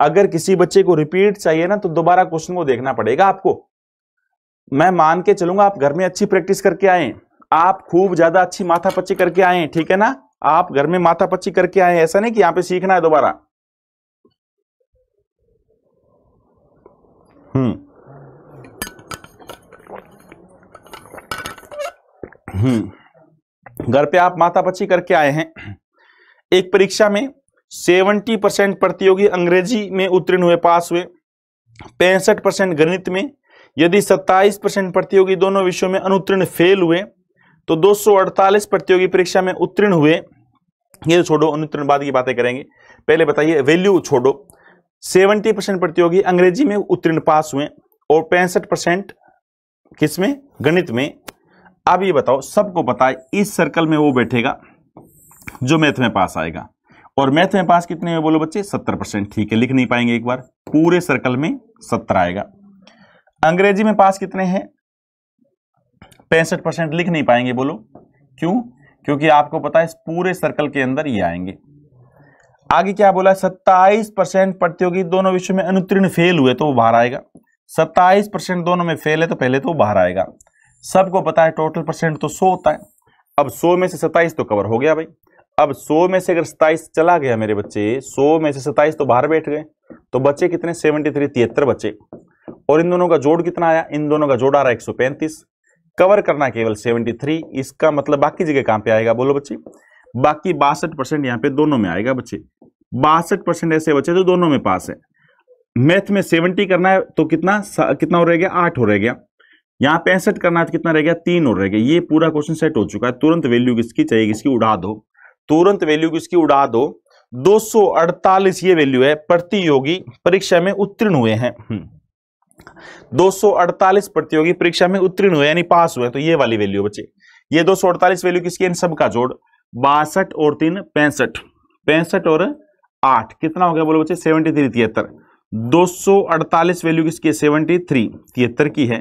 अगर किसी बच्चे को रिपीट चाहिए ना तो दोबारा क्वेश्चन को देखना पड़ेगा आपको मैं मान के चलूंगा आप घर में अच्छी प्रैक्टिस करके आए आप खूब ज्यादा अच्छी माथा पच्ची करके आए ठीक है ना आप घर में माथा पच्ची करके आए ऐसा नहीं कि यहां पे सीखना है दोबारा हम्म हम्म घर पे आप माथा पच्ची करके आए हैं एक परीक्षा में सेवेंटी परसेंट प्रतियोगी अंग्रेजी में उत्तीर्ण हुए पास हुए पैंसठ परसेंट गणित में यदि 27 परसेंट प्रतियोगी दोनों विषयों में अनुत्तीर्ण फेल हुए तो 248 प्रतियोगी परीक्षा में उत्तीर्ण हुए ये छोड़ो अनुत्तीर्ण बाद की बातें करेंगे पहले बताइए वैल्यू छोड़ो 70 परसेंट प्रतियोगी अंग्रेजी में उत्तीर्ण पास हुए और पैंसठ परसेंट किस में गणित में अब ये बताओ सबको पता है इस सर्कल में वो बैठेगा जो मैथ में पास आएगा और मैथ में पास कितने में बोलो बच्चे सत्तर परसेंट ठीक है लिख नहीं पाएंगे एक बार पूरे सर्कल में सत्तर आएगा अंग्रेजी में पास कितने हैं पैंसठ परसेंट लिख नहीं पाएंगे बोलो क्यों क्योंकि आपको पता है इस पूरे सर्कल के अंदर ये आएंगे आगे क्या बोला सत्ताईस परसेंट प्रतियोगी दोनों विषय में अनुत्तीर्ण फेल हुए तो वो बाहर आएगा सत्ताईस परसेंट दोनों में फेल है तो पहले तो बाहर आएगा सबको पता है टोटल परसेंट तो सो होता है अब सो में से सत्ताईस तो कवर हो गया भाई अब सो में से अगर सत्ताईस चला गया मेरे बच्चे सो में से सत्ताईस तो बाहर बैठ गए तो बच्चे कितने सेवेंटी थ्री तिहत्तर बच्चे और इन दोनों का जोड़ कितना आया इन दोनों का जोड़ आ रहा है एक सौ पैंतीस कवर करना केवल सेवेंटी थ्री इसका मतलब बाकी जगह कहां पे आएगा बोलो बच्चे बाकी बासठ परसेंट यहाँ पे दोनों में आएगा बच्चे बासठ परसेंट ऐसे बच्चे जो दोनों में पास है मैथ में सेवेंटी करना है तो कितना कितना और रह गया आठ हो रह गया यहाँ पैंसठ करना है तो कितना रह गया तीन और रह गया ये पूरा क्वेश्चन सेट हो चुका है तुरंत वैल्यू किसकी चाहिए किसकी उड़ा दो तुरंत वैल्यू किसकी उड़ा दो 248 ये वैल्यू है प्रतियोगी परीक्षा में उत्तीर्ण हुए हैं हम्म। 248 प्रतियोगी परीक्षा में उत्तीर्ण हुए यानी पास हुए तो ये वाली वैल्यू बच्चे ये 248 वैल्यू किसकी इन सबका जोड़ बासठ और तीन पैंसठ पैंसठ और आठ कितना हो गया बोलो बच्चे सेवेंटी थ्री तिहत्तर दो सौ अड़तालीस वैल्यू किसकी है सेवेंटी थ्री तिहत्तर की है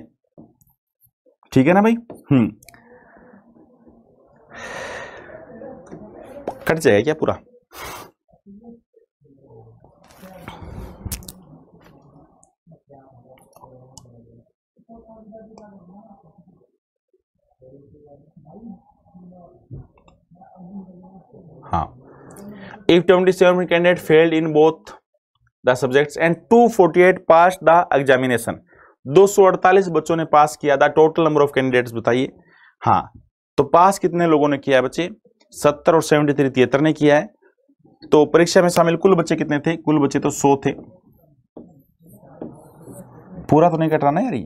ठीक है ना भाई हम्म कट जाएगा क्या पूरा if 27 candidate failed in both the subjects and 248 passed the examination 248 बच्चों ने पास किया था टोटल नंबर ऑफ कैंडिडेट्स बताइए हाँ तो पास कितने लोगों ने किया बच्चे 70 और 73 तिहत्तर ने किया है तो परीक्षा में शामिल कुल बच्चे कितने थे कुल बच्चे तो 100 थे पूरा तो नहीं कट रहा ना यार ये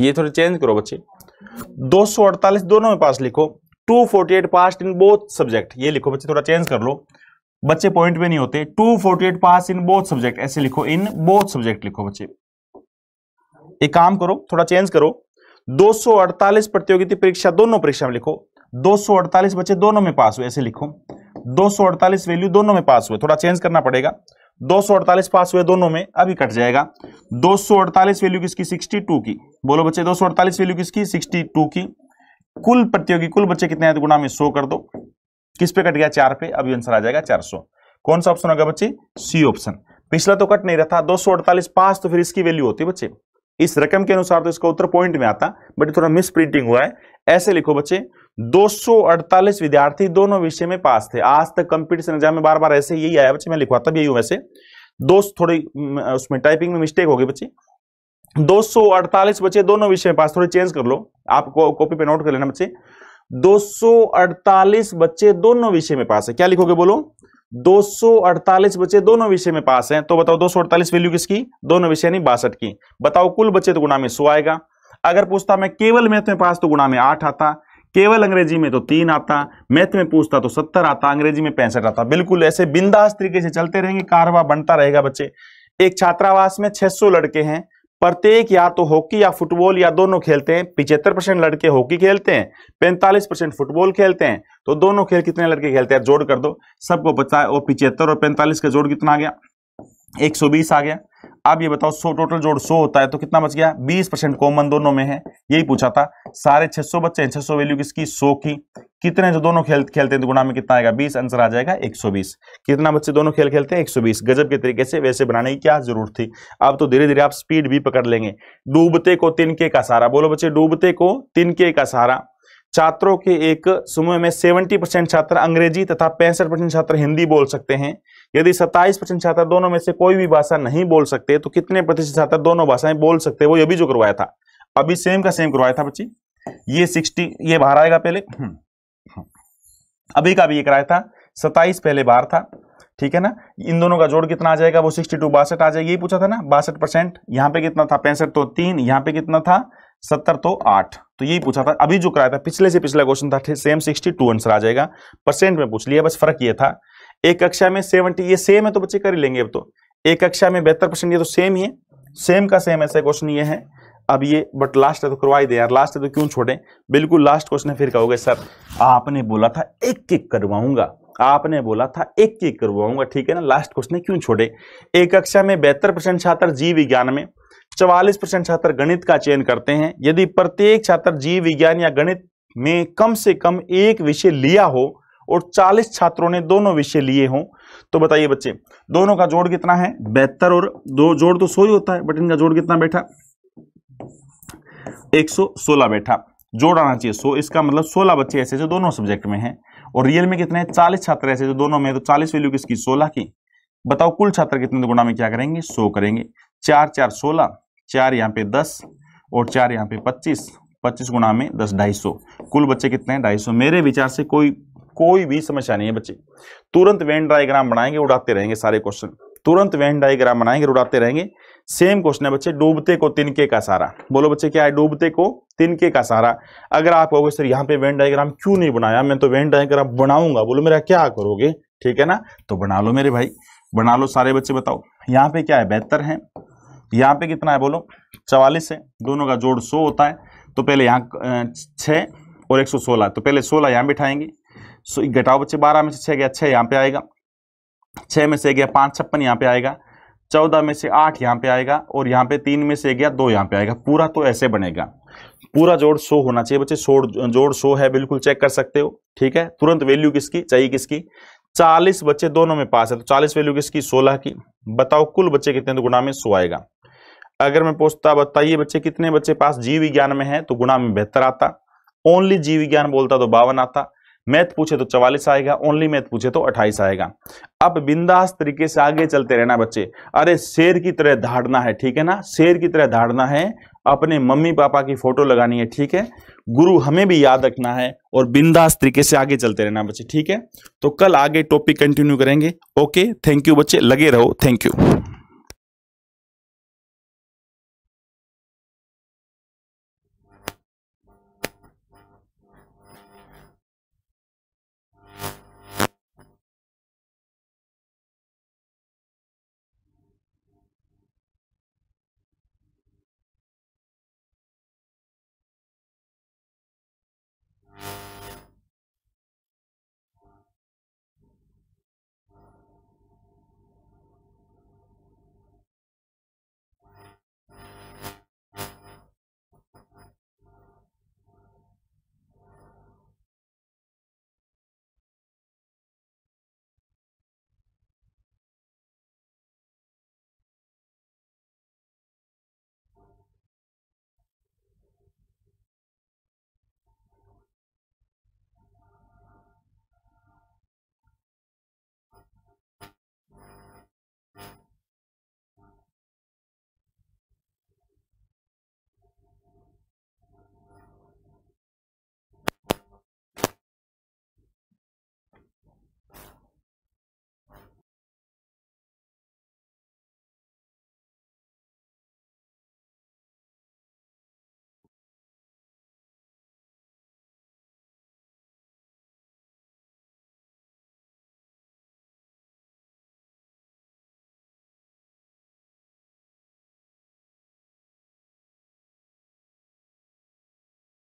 ये थोड़ी चेंज करो बच्चे दो दोनों में पास लिखो 248 forty eight pass in both subject ये लिखो बच्चे थोड़ा चेंज कर लो बच्चे पॉइंट में नहीं होते 248 forty eight pass in both subject ऐसे लिखो इन बोथ सब्जेक्ट लिखो बच्चे एक काम करो थोड़ा चेंज करो 248 प्रतियोगिता परीक्षा दोनों परीक्षा में लिखो 248 बच्चे दोनों में पास हुए ऐसे लिखो 248 वैल्यू दोनों में पास हुए थोड़ा चेंज करना पड़ेगा 248 पास हुए दोनों में अभी कट जाएगा 248 वैल्यू किसकी 62 की बोलो बच्चे 248 वैल्यू किसकी 62 की कुल प्रतियोगी कुल बच्चे कितने हैं तो गुना में सो कर दो किस पे कट गया चार पे अभी आंसर आ जाएगा 400 कौन सा ऑप्शन होगा बच्चे सी ऑप्शन पिछला तो कट नहीं रहा था दो पास तो फिर इसकी वैल्यू होती है बच्चे इस रकम के अनुसार तो इसका उत्तर पॉइंट में आता बट थोड़ा मिस प्रिंटिंग हुआ है ऐसे लिखो बच्चे 248 विद्यार्थी दोनों विषय में पास थे आज तक कंपटीशन एग्जाम में बार बार ऐसे यही आया बच्चे मैं लिखवाता भी हूं वैसे दोस्त थोड़ी उसमें टाइपिंग में मिस्टेक होगी बच्चे 248 बच्चे दोनों विषय में पास थोड़े चेंज कर लो आप कॉपी पे नोट कर लेना बच्चे 248 बच्चे दोनों विषय में पास है क्या लिखोगे बोलो 248 बच्चे दोनों विषय में पास हैं तो बताओ 248 वैल्यू किसकी दोनों विषय नहीं बासठ की बताओ कुल बच्चे तो गुणा में सो आएगा अगर पूछता मैं केवल मैथ में पास तो गुणा में आठ आता केवल अंग्रेजी में तो तीन आता मैथ में पूछता तो सत्तर आता अंग्रेजी में पैंसठ आता बिल्कुल ऐसे बिंदास तरीके से चलते रहेंगे कारवा बनता रहेगा बच्चे एक छात्रावास में छह लड़के हैं प्रत्येक या तो हॉकी या फुटबॉल या दोनों खेलते हैं पिछहत्तर परसेंट लड़के हॉकी खेलते हैं पैंतालीस परसेंट फुटबॉल खेलते हैं तो दोनों खेल कितने लड़के खेलते हैं जोड़ कर दो सबको है और पिछहत्तर और पैंतालीस का जोड़ कितना आ गया 120 आ गया अब ये बताओ सो टोटल जोड़ सो होता है तो कितना बच गया बीस परसेंट कॉमन दोनों में है यही पूछा था सारे छह सौ बच्चे छह सौ वैल्यू किसकी सो की कितने जो दोनों खेल खेलते हैं तो गुणा में कितना आएगा बीस आंसर आ जाएगा एक सौ बीस कितना बच्चे दोनों खेल खेलते हैं एक सौ बीस गजब के तरीके से वैसे बनाने की क्या जरूरत थी अब तो धीरे धीरे आप स्पीड भी पकड़ लेंगे डूबते को तिनके का सहारा बोलो बच्चे डूबते को तिनके का सहारा छात्रों के एक समूह में 70 परसेंट छात्र अंग्रेजी तथा पैंसठ परसेंट छात्र हिंदी बोल सकते हैं यदि 27 परसेंट छात्र दोनों में से कोई भी भाषा नहीं बोल सकते तो कितने प्रतिशत छात्र दोनों भाषाएं बोल सकते हैं वो अभी जो करवाया था अभी सेम का सेम करवाया था बच्ची ये सिक्सटी ये बाहर आएगा पहले हम्म, हम्म। अभी का भी ये कराया था सत्ताईस पहले बाहर था ठीक है ना इन दोनों का जोड़ कितना आ जाएगा वो सिक्सटी टू बासठ आ जाएगा ये पूछा था ना बासठ परसेंट यहाँ पे कितना था पैंसठ तो तीन यहाँ पे कितना था सत्तर तो आठ तो यही पूछा था अभी जो कराया था पिछले से पिछला क्वेश्चन था सेम सिक्सटी टू आंसर आ जाएगा परसेंट में पूछ लिया बस फर्क ये था एक कक्षा में सेवेंटी ये सेम है तो बच्चे कर ही लेंगे अब तो एक कक्षा में बेहतर परसेंट ये तो सेम ही है सेम का सेम ऐसा क्वेश्चन ये है अब ये बट लास्ट है तो करवा ही दे यार लास्ट है तो क्यों छोड़े बिल्कुल लास्ट क्वेश्चन फिर कहोगे सर आपने बोला था एक एक करवाऊंगा आपने बोला था एक एक करवाऊंगा ठीक है ना लास्ट क्वेश्चन क्यों छोड़े एक कक्षा में बेहतर परसेंट छात्र जीव विज्ञान में चवालीस परसेंट छात्र गणित का चयन करते हैं यदि प्रत्येक छात्र जीव विज्ञान या गणित में कम से कम एक विषय लिया हो और 40 छात्रों ने दोनों विषय लिए हों तो बताइए बच्चे दोनों का जोड़ कितना है बेहतर और दो जोड़ तो सो ही होता है बट इनका जोड़ कितना बैठा 116 बैठा जोड़ आना चाहिए सो इसका मतलब 16 बच्चे ऐसे जो दोनों सब्जेक्ट में हैं और रियल में कितने हैं चालीस छात्र ऐसे जो दोनों में तो चालीस वैल्यू किसकी सोलह की बताओ कुल छात्र कितने गुणा में क्या करेंगे सो करेंगे चार चार सोलह चार यहाँ पे दस और चार यहाँ पे पच्चीस पच्चीस गुणा में दस ढाई सौ कुल बच्चे कितने हैं ढाई सौ मेरे विचार से कोई कोई भी समस्या नहीं है बच्चे तुरंत वेन डायग्राम बनाएंगे उड़ाते रहेंगे सारे क्वेश्चन तुरंत वेन डायग्राम बनाएंगे उड़ाते रहेंगे सेम क्वेश्चन है बच्चे डूबते को तिनके का सारा बोलो बच्चे क्या है डूबते को तिनके का सारा अगर आप कहोगे सर यहाँ पे वेन डायग्राम क्यों नहीं बनाया मैं तो वेन डायग्राम बनाऊंगा बोलो मेरा क्या करोगे ठीक है ना तो बना लो मेरे भाई बना लो सारे बच्चे बताओ यहाँ पे क्या है बेहतर है यहाँ पे कितना है बोलो चवालीस है दोनों का जोड़ सौ होता है तो पहले यहाँ छः और एक सौ सोलह तो पहले सोलह यहाँ बिठाएंगे सो घटाओ बच्चे बारह में से छः गया छः यहाँ पे आएगा छः में से गया पाँच छप्पन यहाँ पे आएगा चौदह में से आठ यहाँ पे आएगा और यहाँ पे तीन में से गया दो यहाँ पे आएगा पूरा तो ऐसे बनेगा पूरा जोड़ सो होना चाहिए बच्चे सो जोड़ सो है बिल्कुल चेक कर सकते हो ठीक है तुरंत वैल्यू किसकी चाहिए किसकी चालीस बच्चे दोनों में पास है तो चालीस वैल्यू किसकी सोलह की बताओ कुल बच्चे कितने तो गुना में सो आएगा अगर मैं पूछता बताइए बच्चे कितने बच्चे पास जीव विज्ञान में है तो गुणा में बेहतर आता ओनली जीव विज्ञान बोलता तो बावन आता मैथ पूछे तो चवालीस आएगा ओनली मैथ पूछे तो अट्ठाईस आएगा अब बिंदास तरीके से आगे चलते रहना बच्चे अरे शेर की तरह धाड़ना है ठीक है ना शेर की तरह धाड़ना है अपने मम्मी पापा की फोटो लगानी है ठीक है गुरु हमें भी याद रखना है और बिंदास तरीके से आगे चलते रहना बच्चे ठीक है तो कल आगे टॉपिक कंटिन्यू करेंगे ओके थैंक यू बच्चे लगे रहो थैंक यू you